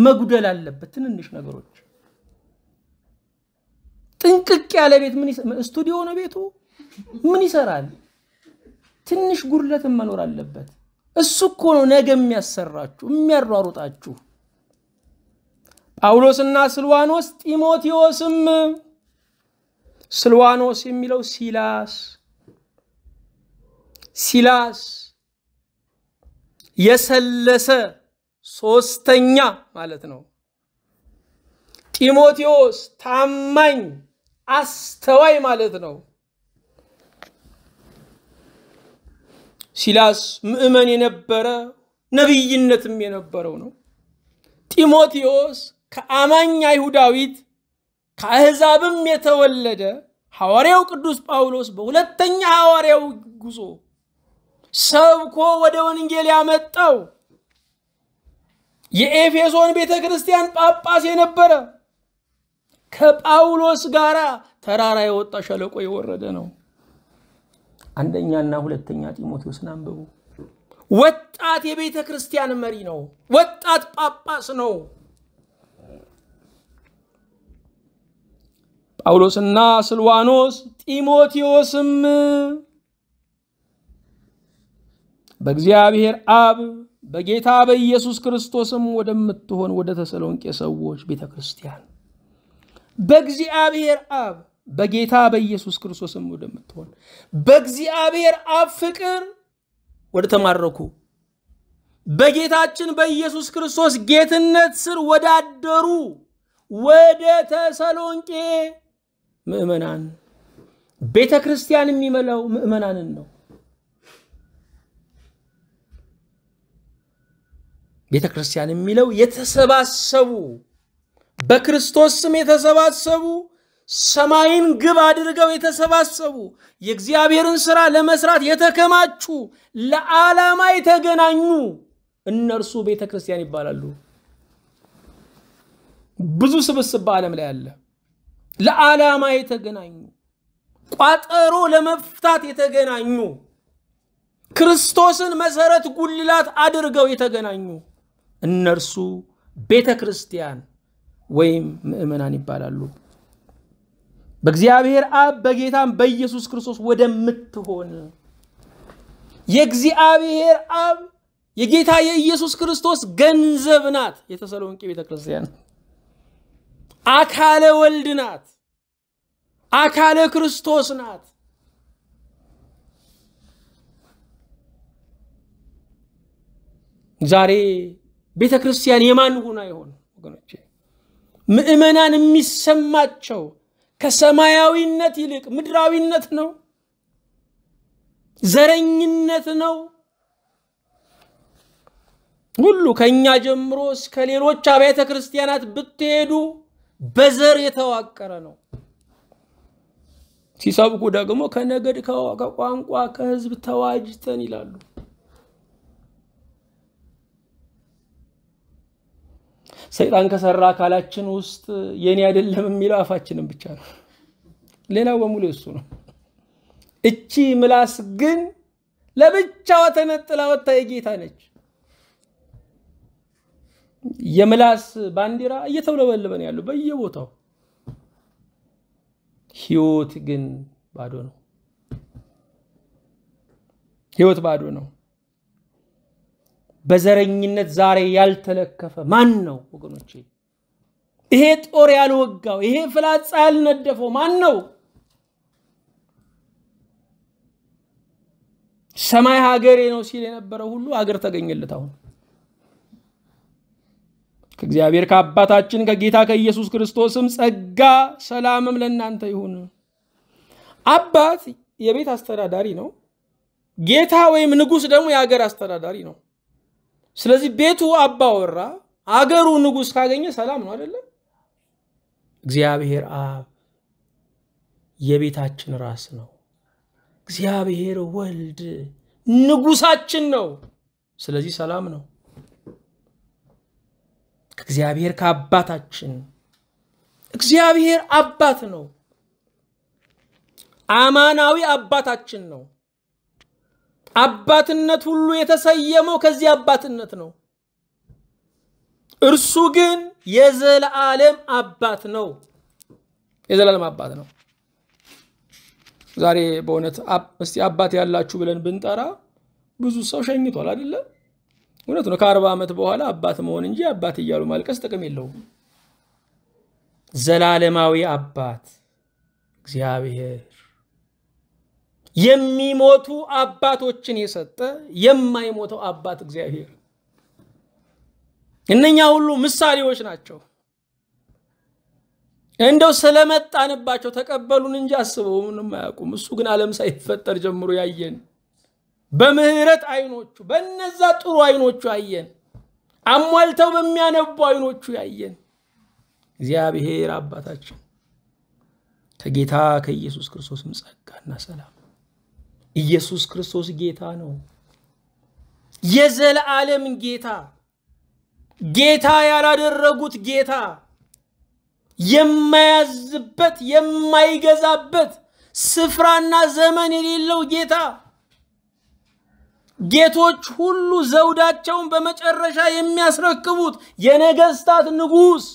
መጉደል አለበት ትንንሽ ነገሮች። ጥንቅቅ ያለ ቤት ምን ስቱዲዮ ነው ቤቱ፣ ምን ይሰራል? ትንሽ ጉድለትን መኖር አለበት። እሱ እኮ ነው ነገ የሚያሰራችሁ የሚያሯሩጣችሁ። ጳውሎስና ስልዋኖስ ጢሞቴዎስም ስልዋኖስ የሚለው ሲላስ ሲላስ የሰለሰ ሶስተኛ ማለት ነው። ጢሞቴዎስ ታማኝ አስተዋይ ማለት ነው። ሲላስ ምእመን የነበረ ነቢይነትም የነበረው ነው። ጢሞቴዎስ ከአማኝ አይሁዳዊት ከአሕዛብም የተወለደ ሐዋርያው ቅዱስ ጳውሎስ በሁለተኛ ሐዋርያው ጉዞ ሰብኮ ወደ ወንጌል ያመጣው የኤፌሶን ቤተ ክርስቲያን ጳጳስ የነበረ ከጳውሎስ ጋር ተራራ የወጣ ሸለቆ የወረደ ነው። አንደኛና ሁለተኛ ጢሞቴዎስን አንብቡ። ወጣት የቤተ ክርስቲያን መሪ ነው። ወጣት ጳጳስ ነው። ጳውሎስና ስልዋኖስ ጢሞቴዎስም በእግዚአብሔር አብ በጌታ በኢየሱስ ክርስቶስም ወደምትሆን ወደ ተሰሎንቄ ሰዎች ቤተ ክርስቲያን በእግዚአብሔር አብ በጌታ በኢየሱስ ክርስቶስም ወደምትሆን በእግዚአብሔር አብ ፍቅር ወደ ተማረኩ በጌታችን በኢየሱስ ክርስቶስ ጌትነት ስር ወዳደሩ ወደ ተሰሎንቄ ምእመናን ቤተ ክርስቲያን የሚመላው ምእመናንን ነው። ቤተ ክርስቲያን የሚለው የተሰባሰቡ በክርስቶስ ስም የተሰባሰቡ ሰማይን ግብ አድርገው የተሰባሰቡ የእግዚአብሔርን ሥራ ለመስራት የተከማቹ ለዓላማ የተገናኙ እነርሱ ቤተ ክርስቲያን ይባላሉ። ብዙ ስብስብ በዓለም ላይ አለ። ለዓላማ የተገናኙ ቋጠሮ ለመፍታት የተገናኙ ክርስቶስን መሰረት ጉልላት አድርገው የተገናኙ እነርሱ ቤተ ክርስቲያን ወይም ምእመናን ይባላሉ። በእግዚአብሔር አብ በጌታም በኢየሱስ ክርስቶስ ወደምትሆን የእግዚአብሔር አብ የጌታ የኢየሱስ ክርስቶስ ገንዘብ ናት የተሰሎንቄ ቤተ ክርስቲያን። አካለ ወልድ ናት፣ አካለ ክርስቶስ ናት። ዛሬ ቤተ ክርስቲያን የማን ሆና ይሆን ወገኖቼ ምእመናን የሚሰማቸው ከሰማያዊነት ይልቅ ምድራዊነት ነው ዘረኝነት ነው ሁሉ ከእኛ ጀምሮ እስከ ሌሎች አብያተ ክርስቲያናት ብትሄዱ በዘር የተዋቀረ ነው ሲሰብኩ ደግሞ ከነገድ ከቋንቋ ከህዝብ ተዋጅተን ይላሉ ሰይጣን ከሰራ አካላችን ውስጥ የኔ አይደለም የሚለው አፋችንም ብቻ ነው። ሌላው በሙሉ እሱ ነው። እቺ ምላስ ግን ለብቻዋ ተነጥላ ወጥታ የጌታ ነች። የምላስ ባንዲራ እየተውለበለበን ያሉ በየቦታው ህይወት ግን ባዶ ነው። ህይወት ባዶ ነው። በዘረኝነት ዛሬ ያልተለከፈ ማን ነው ወገኖቼ? ይሄ ጦር ያልወጋው፣ ይሄ ፍላጻ ያልነደፈው ማን ነው? ሰማይ ሀገሬ ነው ሲል የነበረው ሁሉ አገር ተገኘለት። አሁን ከእግዚአብሔር ከአባታችን ከጌታ ከኢየሱስ ክርስቶስም ጸጋ ሰላምም ለእናንተ ይሁን። አባት የቤት አስተዳዳሪ ነው። ጌታ ወይም ንጉሥ ደግሞ የሀገር አስተዳዳሪ ነው። ስለዚህ ቤቱ አባወራ አገሩ ንጉሥ ካገኘ ሰላም ነው አይደለም? እግዚአብሔር አብ የቤታችን ራስ ነው። እግዚአብሔር ወልድ ንጉሳችን ነው። ስለዚህ ሰላም ነው። ከእግዚአብሔር ከአባታችን እግዚአብሔር አባት ነው። አማናዊ አባታችን ነው። አባትነት ሁሉ የተሰየመው ከዚህ አባትነት ነው። እርሱ ግን የዘላለም አባት ነው። የዘላለም አባት ነው። ዛሬ በእውነት እስቲ አባት ያላችሁ ብለን ብንጠራ ብዙ ሰው ሸኝቷል አይደለም። እውነት ነው። ከአርባ ዓመት በኋላ አባት መሆን እንጂ አባት እያሉ ማልቀስ ጥቅም የለውም። ዘላለማዊ አባት እግዚአብሔር የሚሞቱ አባቶችን የሰጠ የማይሞተው አባት እግዚአብሔር። እነኛ ሁሉ ምሳሌዎች ናቸው። እንደው ስለመጣንባቸው ተቀበሉን እንጂ አስበው ምንም አያውቁም። እሱ ግን ዓለም ሳይፈጠር ጀምሮ ያየን በምህረት አይኖቹ በነዛ ጥሩ አይኖቹ ያየን፣ አሟልተው በሚያነቡ አይኖቹ ያየን እግዚአብሔር አባታችን ከጌታ ከኢየሱስ ክርስቶስም ጸጋና ሰላም ኢየሱስ ክርስቶስ ጌታ ነው። የዘለዓለም ጌታ፣ ጌታ ያላደረጉት ጌታ፣ የማያዝበት የማይገዛበት ስፍራና ዘመን የሌለው ጌታ፣ ጌቶች ሁሉ ዘውዳቸውን በመጨረሻ የሚያስረክቡት የነገስታት ንጉሥ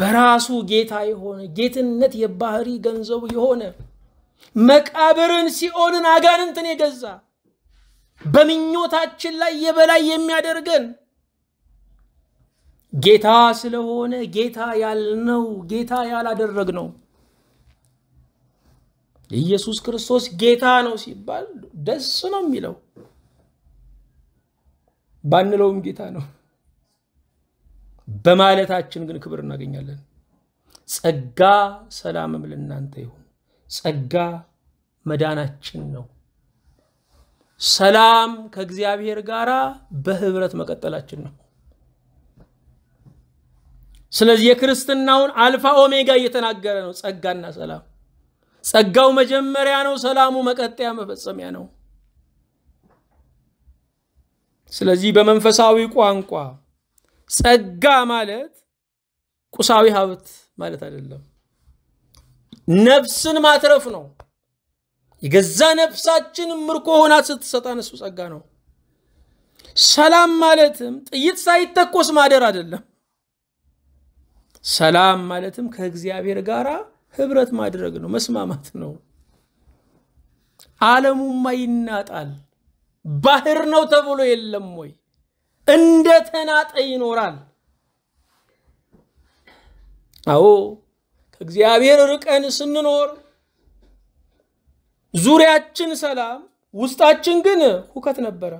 በራሱ ጌታ የሆነ ጌትነት የባህሪ ገንዘቡ የሆነ መቃብርን፣ ሲኦልን፣ አጋንንትን የገዛ በምኞታችን ላይ የበላይ የሚያደርገን ጌታ ስለሆነ ጌታ ያልነው ጌታ ያላደረግነው ኢየሱስ ክርስቶስ ጌታ ነው ሲባል ደስ ነው የሚለው ባንለውም ጌታ ነው። በማለታችን ግን ክብር እናገኛለን። ጸጋ ሰላምም ለእናንተ ይሁን። ጸጋ መዳናችን ነው። ሰላም ከእግዚአብሔር ጋር በህብረት መቀጠላችን ነው። ስለዚህ የክርስትናውን አልፋ ኦሜጋ እየተናገረ ነው። ጸጋና ሰላም። ጸጋው መጀመሪያ ነው። ሰላሙ መቀጠያ መፈጸሚያ ነው። ስለዚህ በመንፈሳዊ ቋንቋ ጸጋ ማለት ቁሳዊ ሀብት ማለት አይደለም። ነፍስን ማትረፍ ነው። የገዛ ነፍሳችን ምርኮ ሆና ስትሰጣን እሱ ጸጋ ነው። ሰላም ማለትም ጥይት ሳይተኮስ ማደር አይደለም። ሰላም ማለትም ከእግዚአብሔር ጋር ህብረት ማድረግ ነው፣ መስማማት ነው። ዓለሙማ ይናጣል። ባህር ነው ተብሎ የለም ወይ? እንደ ተናጠ ይኖራል። አዎ ከእግዚአብሔር ርቀን ስንኖር ዙሪያችን ሰላም፣ ውስጣችን ግን ሁከት ነበረ።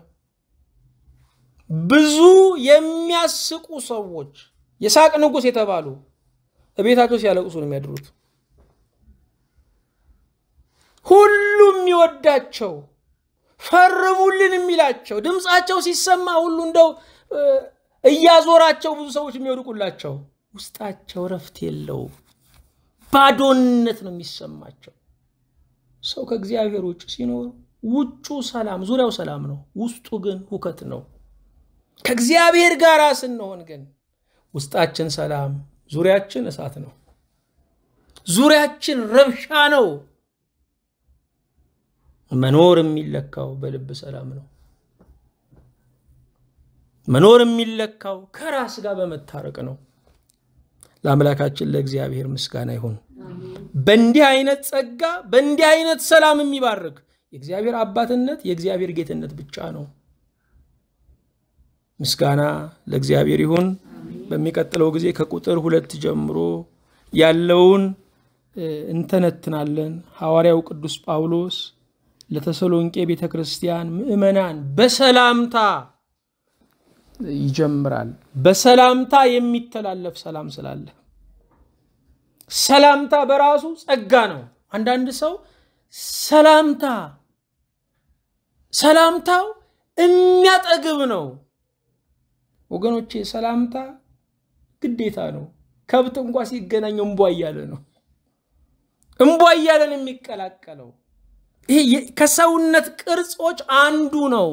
ብዙ የሚያስቁ ሰዎች የሳቅ ንጉሥ የተባሉ እቤታቸው ሲያለቅሱ ነው የሚያድሩት። ሁሉም የሚወዳቸው ፈርሙልን የሚላቸው ድምፃቸው ሲሰማ ሁሉ እንደው እያዞራቸው ብዙ ሰዎች የሚወድቁላቸው ውስጣቸው ረፍት የለው ባዶነት ነው የሚሰማቸው። ሰው ከእግዚአብሔር ውጭ ሲኖር ውጩ ሰላም፣ ዙሪያው ሰላም ነው፣ ውስጡ ግን ሁከት ነው። ከእግዚአብሔር ጋር ስንሆን ግን ውስጣችን ሰላም፣ ዙሪያችን እሳት ነው። ዙሪያችን ረብሻ ነው። መኖር የሚለካው በልብ ሰላም ነው። መኖር የሚለካው ከራስ ጋር በመታረቅ ነው። ለአምላካችን ለእግዚአብሔር ምስጋና ይሁን። በእንዲህ አይነት ጸጋ፣ በእንዲህ አይነት ሰላም የሚባርክ የእግዚአብሔር አባትነት የእግዚአብሔር ጌትነት ብቻ ነው። ምስጋና ለእግዚአብሔር ይሁን። በሚቀጥለው ጊዜ ከቁጥር ሁለት ጀምሮ ያለውን እንተነትናለን። ሐዋርያው ቅዱስ ጳውሎስ ለተሰሎንቄ ቤተ ክርስቲያን ምእመናን በሰላምታ ይጀምራል። በሰላምታ የሚተላለፍ ሰላም ስላለ ሰላምታ በራሱ ጸጋ ነው። አንዳንድ ሰው ሰላምታ ሰላምታው የሚያጠግብ ነው። ወገኖቼ ሰላምታ ግዴታ ነው። ከብት እንኳ ሲገናኝ እምቧ እያለ ነው እምቧ እያለን የሚቀላቀለው ይሄ ከሰውነት ቅርጾች አንዱ ነው።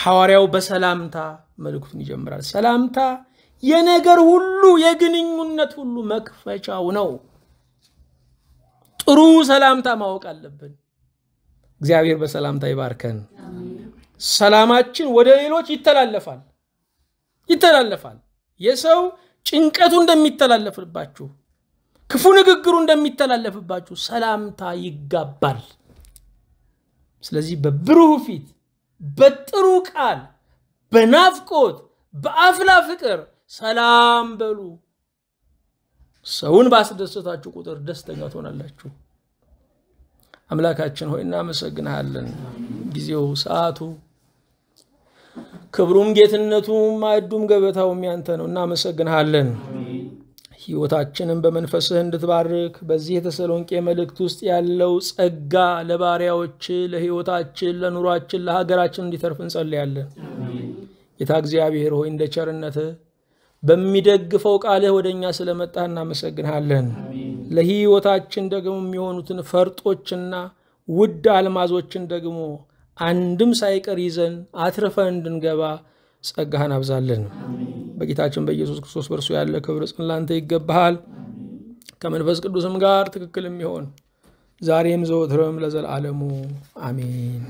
ሐዋርያው በሰላምታ መልእክቱን ይጀምራል። ሰላምታ የነገር ሁሉ የግንኙነት ሁሉ መክፈቻው ነው። ጥሩ ሰላምታ ማወቅ አለብን። እግዚአብሔር በሰላምታ ይባርከን። ሰላማችን ወደ ሌሎች ይተላለፋል ይተላለፋል። የሰው ጭንቀቱ እንደሚተላለፍባችሁ ክፉ ንግግሩ እንደሚተላለፍባችሁ ሰላምታ ይጋባል። ስለዚህ በብሩህ ፊት፣ በጥሩ ቃል፣ በናፍቆት፣ በአፍላ ፍቅር ሰላም በሉ። ሰውን ባስደሰታችሁ ቁጥር ደስተኛ ትሆናላችሁ። አምላካችን ሆይ እናመሰግንሃለን። ጊዜው ሰዓቱ ክብሩም ጌትነቱም ማዕዱም ገበታውም ያንተ ነው። እናመሰግንሃለን። ሕይወታችንን በመንፈስህ እንድትባርክ በዚህ የተሰሎንቄ መልእክት ውስጥ ያለው ጸጋ ለባሪያዎች፣ ለሕይወታችን፣ ለኑሯችን፣ ለሀገራችን እንዲተርፍ እንጸልያለን። ጌታ እግዚአብሔር ሆይ እንደ ቸርነትህ በሚደግፈው ቃልህ ወደ እኛ ስለመጣህ እናመሰግንሃለን። ለሕይወታችን ደግሞ የሚሆኑትን ፈርጦችና ውድ አልማዞችን ደግሞ አንድም ሳይቀር ይዘን አትርፈን እንድንገባ ጸጋህን አብዛልን። በጌታችን በኢየሱስ ክርስቶስ በእርሱ ያለ ክብር ጽን ላንተ ይገባሃል፣ ከመንፈስ ቅዱስም ጋር ትክክል የሚሆን ዛሬም ዘወትርም ለዘላለሙ አሜን።